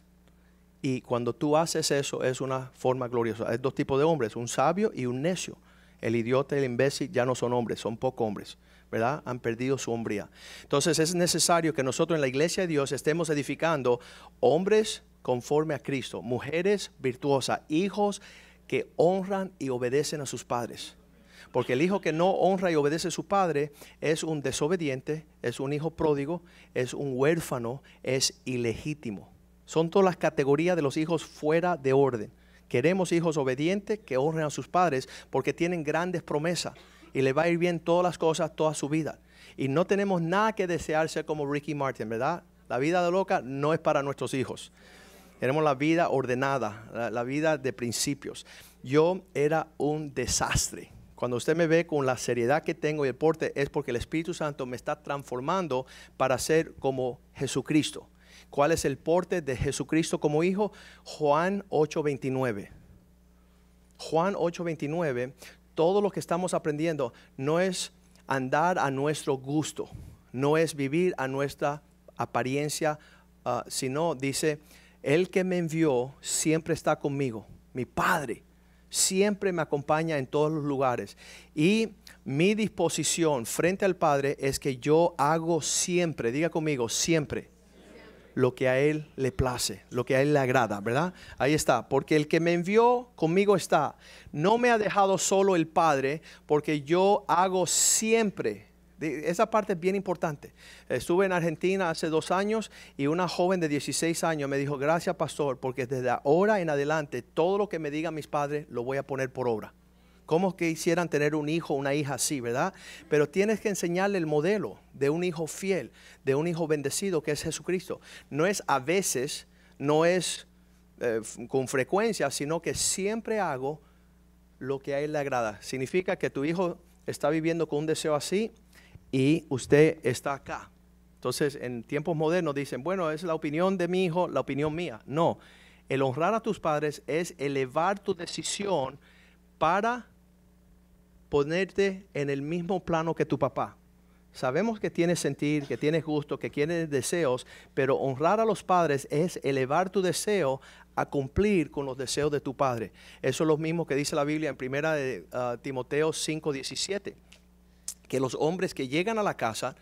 Y cuando tú haces eso, es una forma gloriosa. Hay dos tipos de hombres, un sabio y un necio. El idiota y el imbécil ya no son hombres, son pocos hombres. ¿verdad? Han perdido su hombría. Entonces es necesario que nosotros en la iglesia de Dios estemos edificando hombres conforme a Cristo, mujeres virtuosas, hijos que honran y obedecen a sus padres. Porque el hijo que no honra y obedece a su padre es un desobediente, es un hijo pródigo, es un huérfano, es ilegítimo. Son todas las categorías de los hijos fuera de orden. Queremos hijos obedientes que honren a sus padres porque tienen grandes promesas y le va a ir bien todas las cosas toda su vida. Y no tenemos nada que desearse como Ricky Martin, ¿verdad? La vida de loca no es para nuestros hijos. Tenemos la vida ordenada, la, vida de principios. Yo era un desastre. Cuando usted me ve con la seriedad que tengo y el porte, es porque el Espíritu Santo me está transformando para ser como Jesucristo. ¿Cuál es el porte de Jesucristo como hijo? Juan 8:29. Juan 8:29, todo lo que estamos aprendiendo no es andar a nuestro gusto, no es vivir a nuestra apariencia, ah, sino dice, el que me envió siempre está conmigo, mi Padre siempre me acompaña en todos los lugares. Y mi disposición frente al Padre es que yo hago siempre, diga conmigo, siempre, lo que a Él le place, lo que a Él le agrada, ¿verdad? Ahí está, porque el que me envió conmigo está. No me ha dejado solo el Padre, porque yo hago siempre esa parte es bien importante. Estuve en Argentina hace dos años y una joven de 16 años me dijo, gracias pastor, porque desde ahora en adelante todo lo que me digan mis padres lo voy a poner por obra. ¿Cómo que hicieran tener un hijo, o una hija así, verdad? Pero tienes que enseñarle el modelo de un hijo fiel, de un hijo bendecido que es Jesucristo. No es a veces, no es eh, con frecuencia, sino que siempre hago lo que a él le agrada. Significa que tu hijo está viviendo con un deseo así, y usted está acá. Entonces, en tiempos modernos dicen, bueno, es la opinión de mi hijo, la opinión mía. No, el honrar a tus padres es elevar tu decisión para ponerte en el mismo plano que tu papá. Sabemos que tienes sentir, que tienes gusto, que tienes deseos, pero honrar a los padres es elevar tu deseo a cumplir con los deseos de tu padre. Eso es lo mismo que dice la Biblia en primera ah, Timoteo 5, que los hombres que llegan a la casa,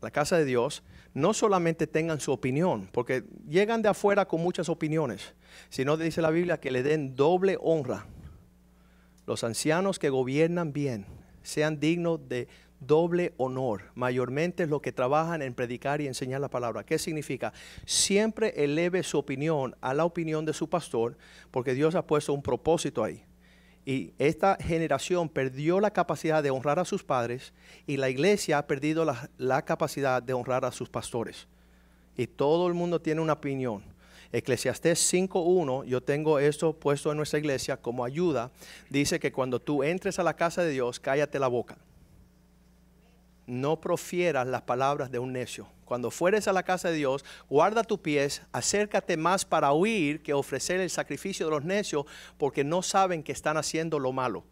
la casa de Dios, no solamente tengan su opinión, porque llegan de afuera con muchas opiniones, sino dice la Biblia que le den doble honra. Los ancianos que gobiernan bien sean dignos de doble honor, mayormente los que trabajan en predicar y enseñar la palabra. ¿Qué significa? Siempre eleve su opinión a la opinión de su pastor, porque Dios ha puesto un propósito ahí. Y esta generación perdió la capacidad de honrar a sus padres y la iglesia ha perdido la, capacidad de honrar a sus pastores. Y todo el mundo tiene una opinión. Eclesiastés 5.1, yo tengo esto puesto en nuestra iglesia como ayuda, dice que cuando tú entres a la casa de Dios, cállate la boca no profieras las palabras de un necio. Cuando fueres a la casa de Dios, guarda tus pies, acércate más para huir que ofrecer el sacrificio de los necios, porque no saben que están haciendo lo malo.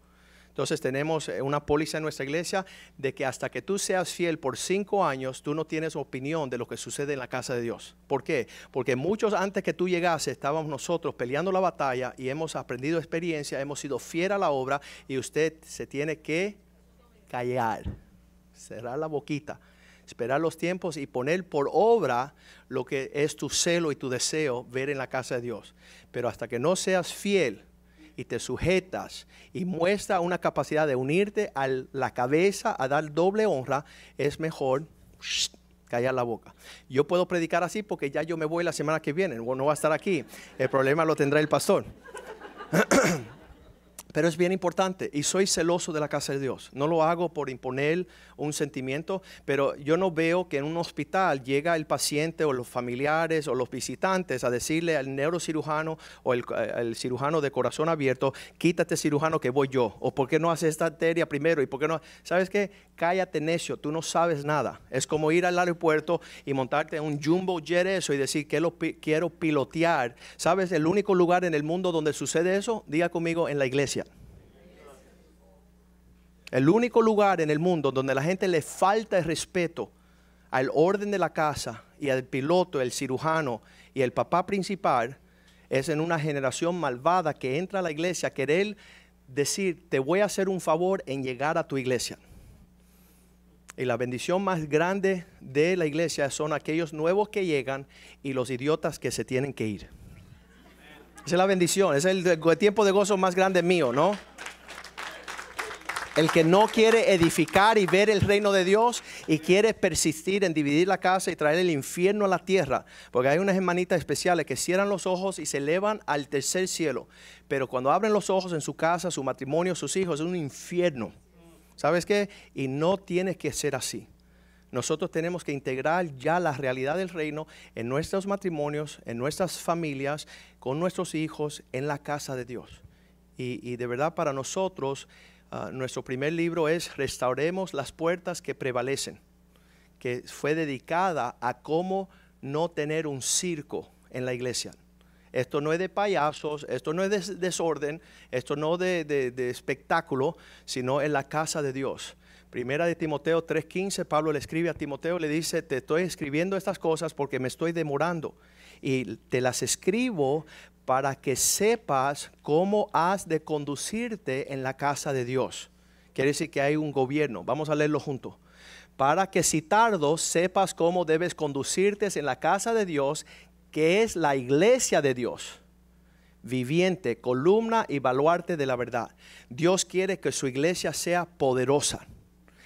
Entonces tenemos eh, una póliza en nuestra iglesia de que hasta que tú seas fiel por cinco años, tú no tienes opinión de lo que sucede en la casa de Dios. ¿Por qué? Porque muchos antes que tú llegase estábamos nosotros peleando la batalla y hemos aprendido experiencia, hemos sido fiel a la obra y usted se tiene que callar cerrar la boquita, esperar los tiempos y poner por obra lo que es tu celo y tu deseo ver en la casa de Dios. Pero hasta que no seas fiel y te sujetas y muestra una capacidad de unirte a la cabeza, a dar doble honra, es mejor callar la boca. Yo puedo predicar así porque ya yo me voy la semana que viene, no va a estar aquí. El problema lo tendrá el pastor. Pero es bien importante y soy celoso de la casa de Dios. No lo hago por imponer un sentimiento, pero yo no veo que en un hospital llega el paciente o los familiares o los visitantes a decirle al neurocirujano o el, eh, cirujano de corazón abierto, quítate cirujano que voy yo, o por qué no haces esta arteria primero y por qué no... ¿Sabes qué? cállate necio, tú no sabes nada. Es como ir al aeropuerto y montarte en un jumbo jet eso y decir que lo quiero pilotear. ¿Sabes el único lugar en el mundo donde sucede eso? Diga conmigo en la iglesia. El único lugar en el mundo donde la gente le falta el respeto al orden de la casa y al piloto, el cirujano y el papá principal es en una generación malvada que entra a la iglesia querer decir, te voy a hacer un favor en llegar a tu iglesia. Y la bendición más grande de la iglesia son aquellos nuevos que llegan y los idiotas que se tienen que ir. Esa es la bendición, es el, tiempo de gozo más grande mío, ¿no? El que no quiere edificar y ver el reino de Dios y quiere persistir en dividir la casa y traer el infierno a la tierra. Porque hay unas hermanitas especiales que cierran los ojos y se elevan al tercer cielo. Pero cuando abren los ojos en su casa, su matrimonio, sus hijos, es un infierno. ¿Sabes qué? Y no tiene que ser así. Nosotros tenemos que integrar ya la realidad del reino en nuestros matrimonios, en nuestras familias, con nuestros hijos, en la casa de Dios. Y, de verdad para nosotros, ah, nuestro primer libro es Restauremos las puertas que prevalecen, que fue dedicada a cómo no tener un circo en la iglesia esto no es de payasos, esto no es de desorden, esto no es de, espectáculo, sino en la casa de Dios. Primera de Timoteo 3:15, Pablo le escribe a Timoteo, le dice, te estoy escribiendo estas cosas porque me estoy demorando y te las escribo para que sepas cómo has de conducirte en la casa de Dios. Quiere decir que hay un gobierno, vamos a leerlo juntos. Para que si tardo sepas cómo debes conducirte en la casa de Dios, que es la iglesia de Dios, viviente, columna y baluarte de la verdad. Dios quiere que su iglesia sea poderosa,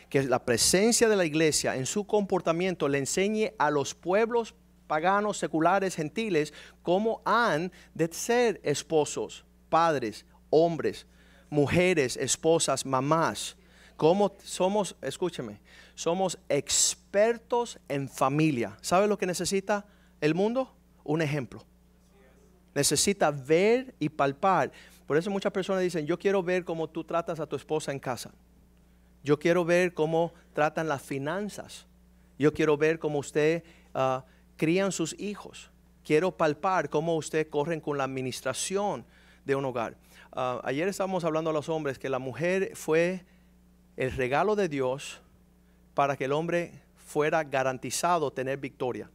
que la presencia de la iglesia en su comportamiento le enseñe a los pueblos paganos, seculares, gentiles, cómo han de ser esposos, padres, hombres, mujeres, esposas, mamás. Como somos, escúcheme, somos expertos en familia. ¿Sabe lo que necesita el mundo? un ejemplo. Necesita ver y palpar. Por eso muchas personas dicen, yo quiero ver cómo tú tratas a tu esposa en casa. Yo quiero ver cómo tratan las finanzas. Yo quiero ver cómo usted ah, crían sus hijos. Quiero palpar cómo usted corren con la administración de un hogar. Ah, ayer estábamos hablando a los hombres que la mujer fue el regalo de Dios para que el hombre fuera garantizado tener victoria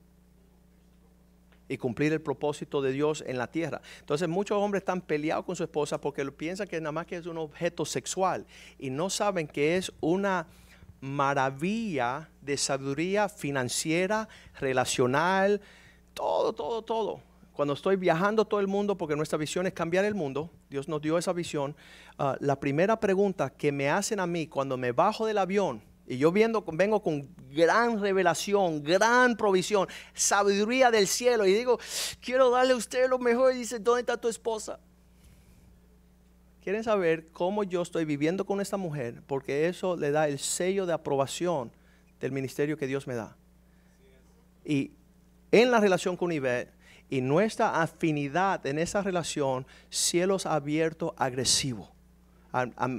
y cumplir el propósito de Dios en la tierra. Entonces muchos hombres están peleados con su esposa porque piensan que nada más que es un objeto sexual y no saben que es una maravilla de sabiduría financiera, relacional, todo, todo, todo. Cuando estoy viajando todo el mundo, porque nuestra visión es cambiar el mundo, Dios nos dio esa visión, ah, la primera pregunta que me hacen a mí cuando me bajo del avión, y yo viendo, vengo con gran revelación, gran provisión, sabiduría del cielo. Y digo, quiero darle a usted lo mejor. Y dice, ¿dónde está tu esposa? Quieren saber cómo yo estoy viviendo con esta mujer, porque eso le da el sello de aprobación del ministerio que Dios me da. Y en la relación con Ivette y nuestra afinidad en esa relación, cielos abiertos, agresivo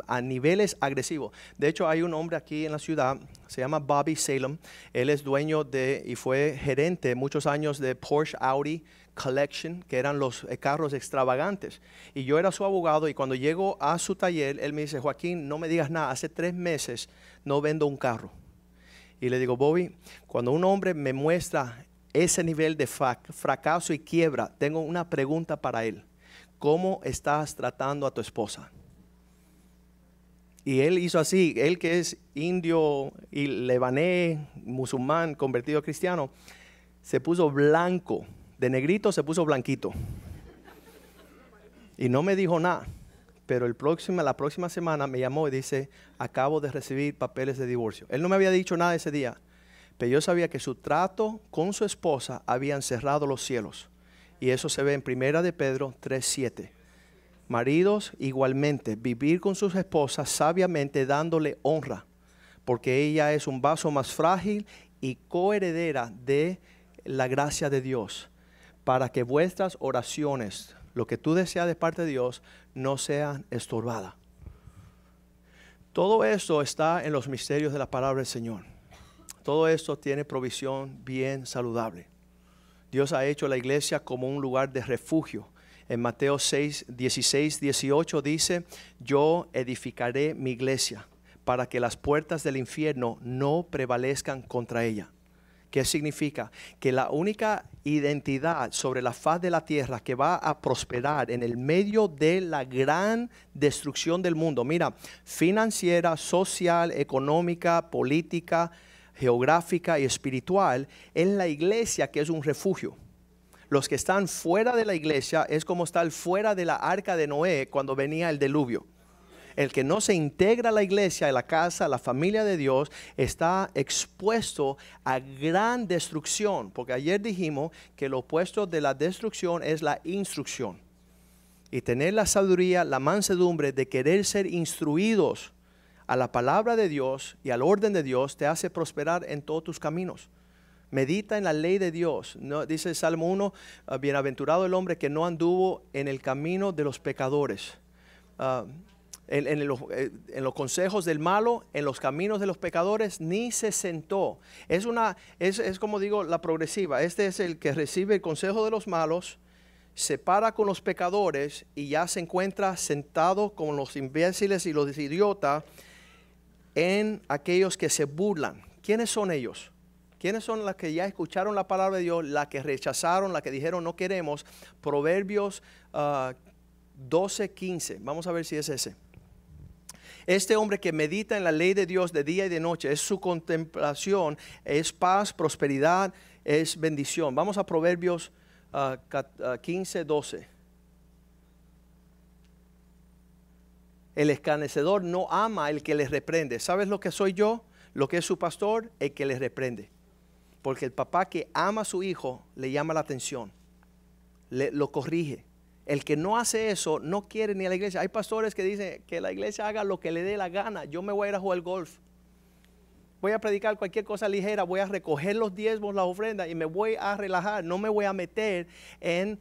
a, niveles agresivos. De hecho, hay un hombre aquí en la ciudad, se llama Bobby Salem. Él es dueño de y fue gerente muchos años de Porsche Audi Collection, que eran los eh, carros extravagantes. Y yo era su abogado y cuando llego a su taller, él me dice, Joaquín, no me digas nada, hace tres meses no vendo un carro. Y le digo, Bobby, cuando un hombre me muestra ese nivel de fracaso y quiebra, tengo una pregunta para él. ¿Cómo estás tratando a tu esposa? Y él hizo así, él que es indio y lebanés, musulmán, convertido a cristiano, se puso blanco, de negrito se puso blanquito. Y no me dijo nada, pero el la próxima semana me llamó y dice, acabo de recibir papeles de divorcio. Él no me había dicho nada ese día, pero yo sabía que su trato con su esposa habían cerrado los cielos. Y eso se ve en Primera de Pedro 3.7. Maridos, igualmente, vivir con sus esposas sabiamente dándole honra, porque ella es un vaso más frágil y coheredera de la gracia de Dios, para que vuestras oraciones, lo que tú deseas de parte de Dios, no sean estorbadas. Todo esto está en los misterios de la palabra del Señor. Todo esto tiene provisión bien saludable. Dios ha hecho la iglesia como un lugar de refugio en Mateo 6, 16, 18 dice, yo edificaré mi iglesia para que las puertas del infierno no prevalezcan contra ella. ¿Qué significa? Que la única identidad sobre la faz de la tierra que va a prosperar en el medio de la gran destrucción del mundo, mira, financiera, social, económica, política, geográfica y espiritual, es la iglesia que es un refugio los que están fuera de la iglesia es como estar fuera de la arca de Noé cuando venía el diluvio. El que no se integra a la iglesia, a la casa, a la familia de Dios, está expuesto a gran destrucción. Porque ayer dijimos que lo opuesto de la destrucción es la instrucción. Y tener la sabiduría, la mansedumbre de querer ser instruidos a la palabra de Dios y al orden de Dios te hace prosperar en todos tus caminos. Medita en la ley de Dios. No, dice el Salmo 1, ah, bienaventurado el hombre que no anduvo en el camino de los pecadores. Ah, eh, en, los, consejos del malo, en los caminos de los pecadores, ni se sentó. Es, una, es, es como digo, la progresiva. Este es el que recibe el consejo de los malos, se para con los pecadores y ya se encuentra sentado con los imbéciles y los idiotas en aquellos que se burlan. ¿Quiénes son ellos? ¿Quiénes son las que ya escucharon la palabra de Dios, las que rechazaron, las que dijeron no queremos? Proverbios 12, ah, 15. Vamos a ver si es ese. Este hombre que medita en la ley de Dios de día y de noche, es su contemplación, es paz, prosperidad, es bendición. Vamos a Proverbios 15, ah, 12. Ah, el escanecedor no ama el que le reprende. ¿Sabes lo que soy yo? Lo que es su pastor, el que le reprende. Porque el papá que ama a su hijo le llama la atención, le, lo corrige. El que no hace eso no quiere ni a la iglesia. Hay pastores que dicen que la iglesia haga lo que le dé la gana. Yo me voy a ir a jugar golf. Voy a predicar cualquier cosa ligera. Voy a recoger los diezmos, las ofrendas y me voy a relajar. No me voy a meter en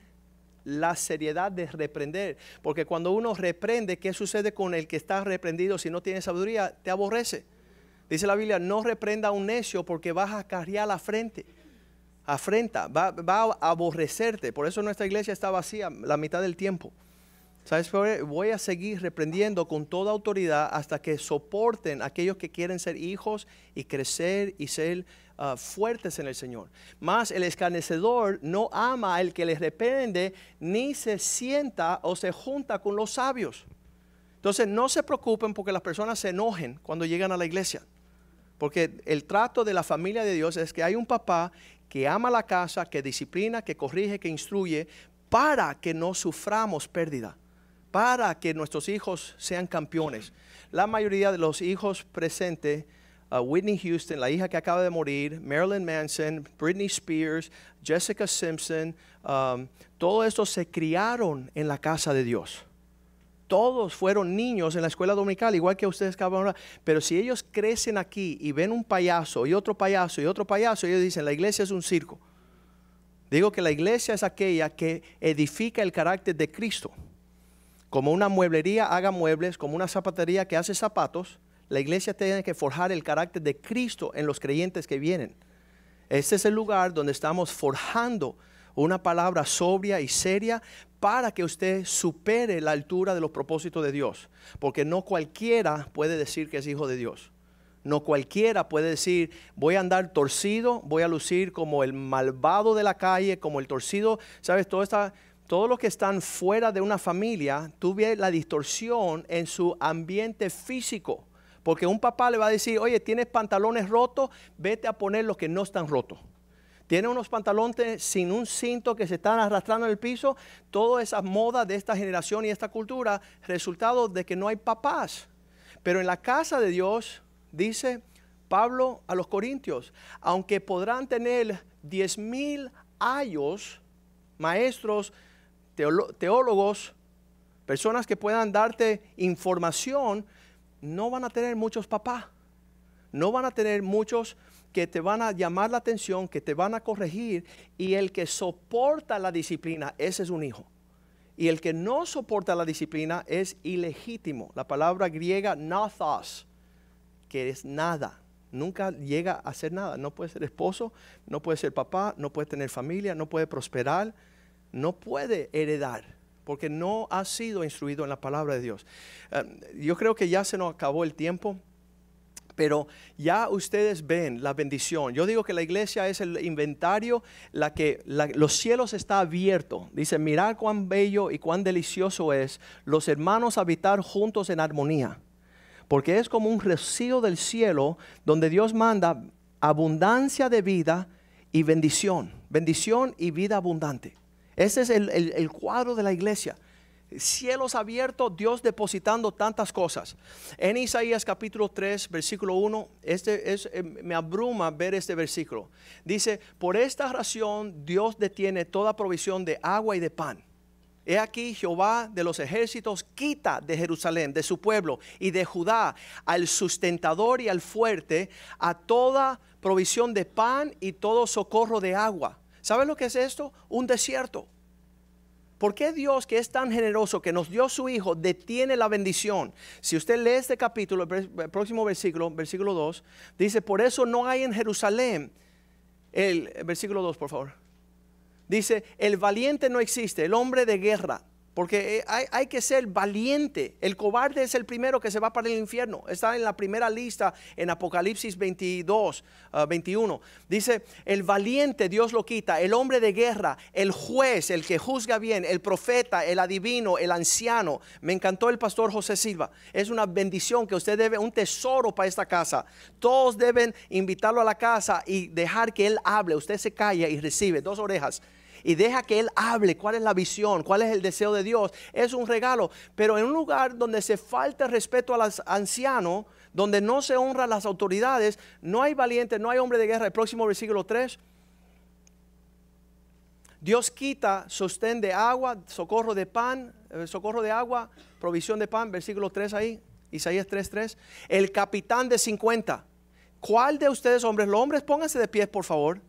la seriedad de reprender. Porque cuando uno reprende, ¿qué sucede con el que está reprendido si no tiene sabiduría? Te aborrece. Dice la Biblia, no reprenda a un necio porque vas a acarrear la frente. Afrenta, va, a aborrecerte. Por eso nuestra iglesia está vacía la mitad del tiempo. ¿Sabes? Voy a seguir reprendiendo con toda autoridad hasta que soporten aquellos que quieren ser hijos y crecer y ser ah, fuertes en el Señor. más el escarnecedor no ama al que les reprende, ni se sienta o se junta con los sabios. Entonces no se preocupen porque las personas se enojen cuando llegan a la iglesia. Porque el trato de la familia de Dios es que hay un papá que ama la casa, que disciplina, que corrige, que instruye, para que no suframos pérdida, para que nuestros hijos sean campeones. La mayoría de los hijos presentes, uh, Whitney Houston, la hija que acaba de morir, Marilyn Manson, Britney Spears, Jessica Simpson, um, todos estos se criaron en la casa de Dios todos fueron niños en la escuela dominical, igual que ustedes que ahora. Pero si ellos crecen aquí y ven un payaso y otro payaso y otro payaso, ellos dicen, la iglesia es un circo. Digo que la iglesia es aquella que edifica el carácter de Cristo. Como una mueblería haga muebles, como una zapatería que hace zapatos, la iglesia tiene que forjar el carácter de Cristo en los creyentes que vienen. Este es el lugar donde estamos forjando una palabra sobria y seria para que usted supere la altura de los propósitos de Dios. Porque no cualquiera puede decir que es hijo de Dios. No cualquiera puede decir, voy a andar torcido, voy a lucir como el malvado de la calle, como el torcido. ¿Sabes? Todo todos los que están fuera de una familia, tuve la distorsión en su ambiente físico. Porque un papá le va a decir, oye, tienes pantalones rotos, vete a poner los que no están rotos tiene unos pantalones sin un cinto que se están arrastrando en el piso. Todas esa modas de esta generación y esta cultura, resultado de que no hay papás. Pero en la casa de Dios, dice Pablo a los Corintios, aunque podrán tener diez mil ayos, maestros, teólogos, personas que puedan darte información, no van a tener muchos papás, no van a tener muchos que te van a llamar la atención, que te van a corregir, y el que soporta la disciplina, ese es un hijo. Y el que no soporta la disciplina es ilegítimo. La palabra griega nathos, que es nada. Nunca llega a ser nada. No puede ser esposo, no puede ser papá, no puede tener familia, no puede prosperar, no puede heredar, porque no ha sido instruido en la palabra de Dios. Em, yo creo que ya se nos acabó el tiempo. Pero ya ustedes ven la bendición. Yo digo que la iglesia es el inventario, la que los cielos está abierto. Dice, mirad cuán bello y cuán delicioso es los hermanos habitar juntos en armonía. Porque es como un residuo del cielo donde Dios manda abundancia de vida y bendición. Bendición y vida abundante. Ese es el cuadro de la iglesia cielos abiertos, Dios depositando tantas cosas. En Isaías capítulo 3, versículo 1, este es, eh, me abruma ver este versículo. Dice, por esta razón Dios detiene toda provisión de agua y de pan. He aquí Jehová de los ejércitos quita de Jerusalén, de su pueblo y de Judá, al sustentador y al fuerte, a toda provisión de pan y todo socorro de agua. ¿Saben lo que es esto? Un desierto ¿Por qué Dios, que es tan generoso, que nos dio su Hijo, detiene la bendición? Si usted lee este capítulo, el próximo versículo, versículo 2, dice, por eso no hay en Jerusalén, el versículo 2, por favor, dice, el valiente no existe, el hombre de guerra porque eh, hay, que ser valiente. El cobarde es el primero que se va para el infierno. Está en la primera lista en Apocalipsis 22, 21. Ah, Dice, el valiente Dios lo quita, el hombre de guerra, el juez, el que juzga bien, el profeta, el adivino, el anciano. Me encantó el pastor José Silva. Es una bendición que usted debe, un tesoro para esta casa. Todos deben invitarlo a la casa y dejar que él hable. Usted se calla y recibe dos orejas y deja que Él hable cuál es la visión, cuál es el deseo de Dios. Es un regalo. Pero en un lugar donde se falta respeto a los ancianos, donde no se honran las autoridades, no hay valiente, no hay hombre de guerra. El próximo versículo 3. Dios quita sostén de agua, socorro de pan, eh, socorro de agua, provisión de pan, versículo 3 ahí, Isaías 3:3. El capitán de 50. ¿Cuál de ustedes, hombres, los hombres, pónganse de pie, por favor.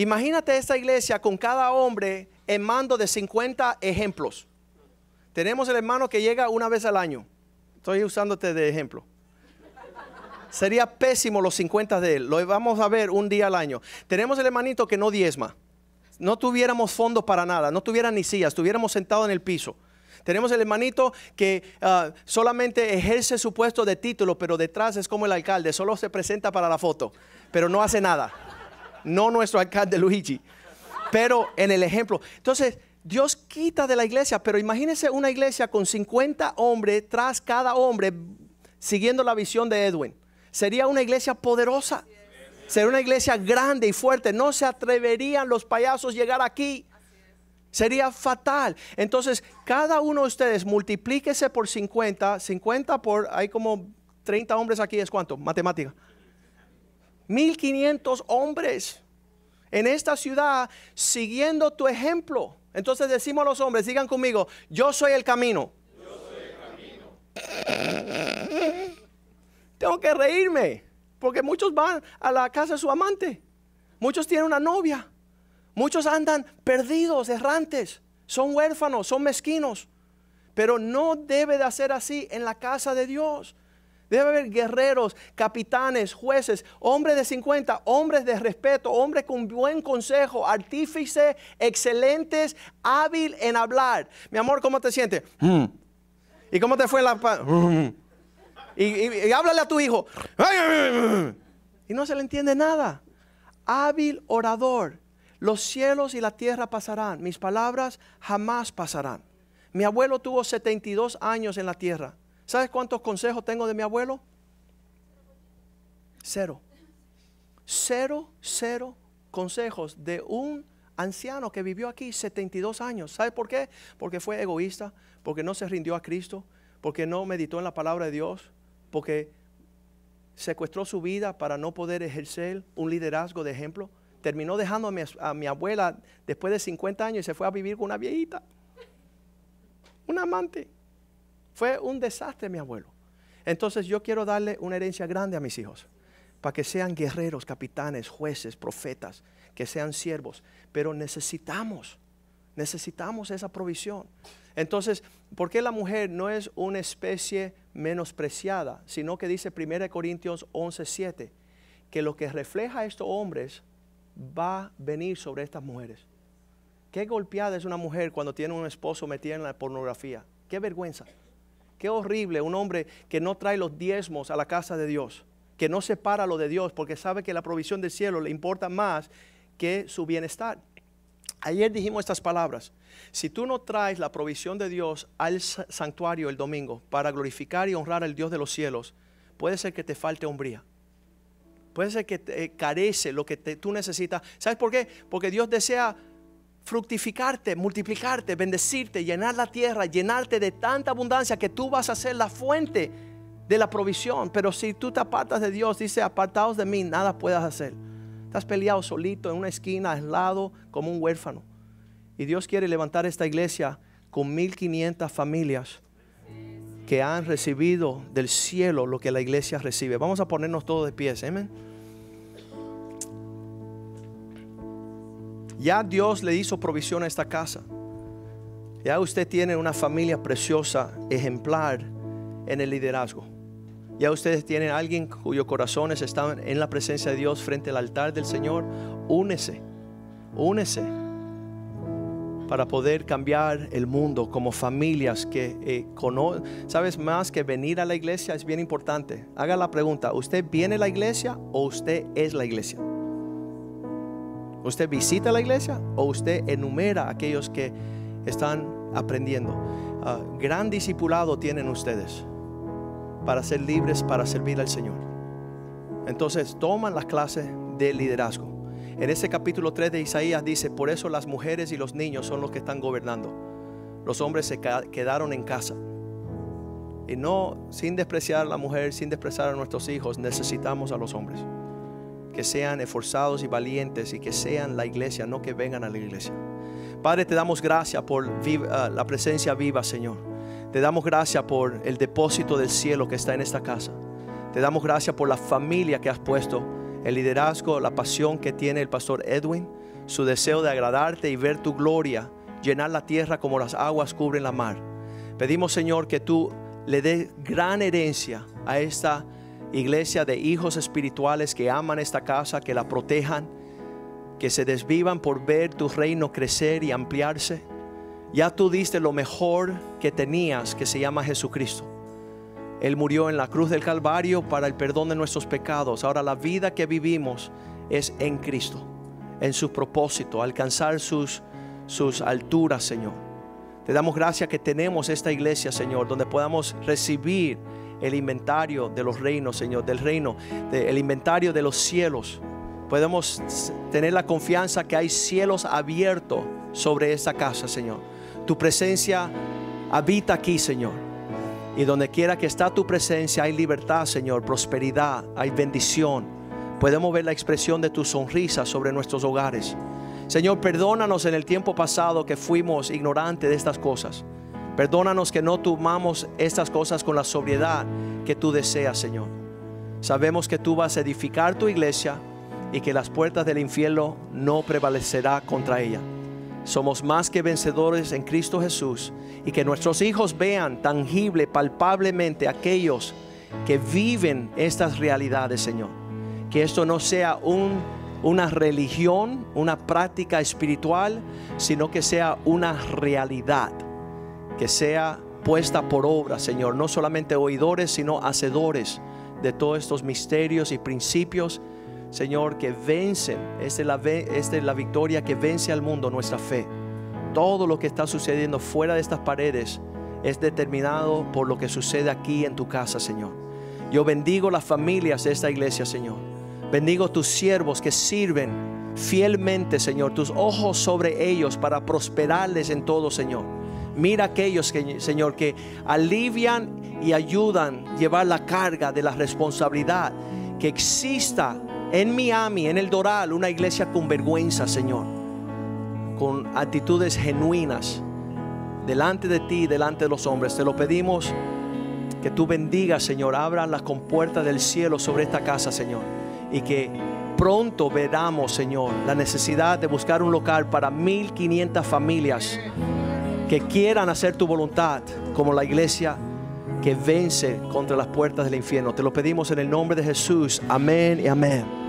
Imagínate esta iglesia con cada hombre en mando de 50 ejemplos. Tenemos el hermano que llega una vez al año. Estoy usándote de ejemplo. Sería pésimo los 50 de él. Lo vamos a ver un día al año. Tenemos el hermanito que no diezma. No tuviéramos fondos para nada. No tuviera ni sillas. Estuviéramos sentados en el piso. Tenemos el hermanito que ah, solamente ejerce su puesto de título, pero detrás es como el alcalde. Solo se presenta para la foto, pero no hace nada no nuestro alcalde Luigi, pero en el ejemplo. Entonces, Dios quita de la iglesia, pero imagínense una iglesia con 50 hombres tras cada hombre siguiendo la visión de Edwin. Sería una iglesia poderosa. Sería una iglesia grande y fuerte. No se atreverían los payasos llegar aquí. Sería fatal. Entonces, cada uno de ustedes multiplíquese por 50. 50 por, hay como 30 hombres aquí, ¿es cuánto? Matemática. 1500 hombres en esta ciudad siguiendo tu ejemplo. Entonces decimos a los hombres, digan conmigo, yo soy el camino. Yo soy el camino. Tengo que reírme, porque muchos van a la casa de su amante, muchos tienen una novia, muchos andan perdidos, errantes, son huérfanos, son mezquinos. Pero no debe de hacer así en la casa de Dios. Debe haber guerreros, capitanes, jueces, hombres de 50, hombres de respeto, hombres con buen consejo, artífices, excelentes, hábil en hablar. Mi amor, ¿cómo te sientes? Hmm. ¿Y cómo te fue la... Hmm. Y, y, háblale a tu hijo. Y no se le entiende nada. Hábil orador. Los cielos y la tierra pasarán. Mis palabras jamás pasarán. Mi abuelo tuvo 72 años en la tierra. ¿Sabes cuántos consejos tengo de mi abuelo? Cero. Cero, cero consejos de un anciano que vivió aquí 72 años. ¿Sabes por qué? Porque fue egoísta, porque no se rindió a Cristo, porque no meditó en la palabra de Dios, porque secuestró su vida para no poder ejercer un liderazgo de ejemplo. Terminó dejando a mi, a mi abuela después de 50 años y se fue a vivir con una viejita, un amante. Fue un desastre mi abuelo. Entonces yo quiero darle una herencia grande a mis hijos, para que sean guerreros, capitanes, jueces, profetas, que sean siervos. Pero necesitamos, necesitamos esa provisión. Entonces, ¿por qué la mujer no es una especie menospreciada? Sino que dice 1 Corintios 11:7, que lo que refleja estos hombres va a venir sobre estas mujeres. Qué golpeada es una mujer cuando tiene un esposo metido en la pornografía. Qué vergüenza. Qué horrible un hombre que no trae los diezmos a la casa de Dios, que no separa lo de Dios porque sabe que la provisión del cielo le importa más que su bienestar. Ayer dijimos estas palabras. Si tú no traes la provisión de Dios al santuario el domingo para glorificar y honrar al Dios de los cielos, puede ser que te falte hombría. Puede ser que te eh, carece lo que tú necesitas. ¿Sabes por qué? Porque Dios desea fructificarte, multiplicarte, bendecirte, llenar la tierra, llenarte de tanta abundancia que tú vas a ser la fuente de la provisión. Pero si tú te apartas de Dios, dice, apartados de mí, nada puedas hacer. Estás peleado solito en una esquina, aislado, como un huérfano. Y Dios quiere levantar esta iglesia con 1500 familias que han recibido del cielo lo que la iglesia recibe. Vamos a ponernos todos de pies. Amén. Ya Dios le hizo provisión a esta casa. Ya usted tiene una familia preciosa, ejemplar en el liderazgo. Ya ustedes tienen alguien cuyo corazones está en la presencia de Dios frente al altar del Señor. Únese, únese para poder cambiar el mundo como familias que eh, Sabes más que venir a la iglesia es bien importante. Haga la pregunta, ¿usted viene a la iglesia o usted es la iglesia? ¿Usted visita la iglesia o usted enumera aquellos que están aprendiendo? Ah, gran discipulado tienen ustedes para ser libres, para servir al Señor. Entonces toman las clases de liderazgo. En ese capítulo 3 de Isaías dice, por eso las mujeres y los niños son los que están gobernando. Los hombres se quedaron en casa. Y no, sin despreciar a la mujer, sin despreciar a nuestros hijos, necesitamos a los hombres que sean esforzados y valientes y que sean la iglesia, no que vengan a la iglesia. Padre, te damos gracias por ah, la presencia viva, Señor. Te damos gracias por el depósito del cielo que está en esta casa. Te damos gracias por la familia que has puesto, el liderazgo, la pasión que tiene el pastor Edwin, su deseo de agradarte y ver tu gloria llenar la tierra como las aguas cubren la mar. Pedimos, Señor, que tú le des gran herencia a esta iglesia de hijos espirituales que aman esta casa, que la protejan, que se desvivan por ver tu reino crecer y ampliarse. Ya tú diste lo mejor que tenías, que se llama Jesucristo. Él murió en la cruz del Calvario para el perdón de nuestros pecados. Ahora la vida que vivimos es en Cristo, en su propósito, alcanzar sus, sus alturas, Señor. Te damos gracias que tenemos esta iglesia, Señor, donde podamos recibir el inventario de los reinos, Señor, del reino, el inventario de los cielos. Podemos tener la confianza que hay cielos abiertos sobre esta casa, Señor. Tu presencia habita aquí, Señor. Y donde quiera que está tu presencia hay libertad, Señor, prosperidad, hay bendición. Podemos ver la expresión de tu sonrisa sobre nuestros hogares. Señor, perdónanos en el tiempo pasado que fuimos ignorantes de estas cosas. Perdónanos que no tomamos estas cosas con la sobriedad que tú deseas, Señor. Sabemos que tú vas a edificar tu iglesia y que las puertas del infierno no prevalecerá contra ella. Somos más que vencedores en Cristo Jesús y que nuestros hijos vean tangible, palpablemente aquellos que viven estas realidades, Señor. Que esto no sea una religión, una práctica espiritual, sino que sea una realidad que sea puesta por obra, Señor, no solamente oidores, sino hacedores de todos estos misterios y principios, Señor, que vencen, es la, esta es la victoria que vence al mundo, nuestra fe. Todo lo que está sucediendo fuera de estas paredes es determinado por lo que sucede aquí en tu casa, Señor. Yo bendigo las familias de esta iglesia, Señor. Bendigo tus siervos que sirven fielmente, Señor, tus ojos sobre ellos para prosperarles en todo, Señor. Mira aquellos, que, Señor, que alivian y ayudan llevar la carga de la responsabilidad. Que exista en Miami, en El Doral, una iglesia con vergüenza, Señor. Con actitudes genuinas delante de ti, delante de los hombres. Te lo pedimos que tú bendigas, Señor. Abra las compuertas del cielo sobre esta casa, Señor. Y que pronto veramos, Señor, la necesidad de buscar un local para 1500 familias que quieran hacer tu voluntad como la iglesia que vence contra las puertas del infierno. Te lo pedimos en el nombre de Jesús. Amén y amén.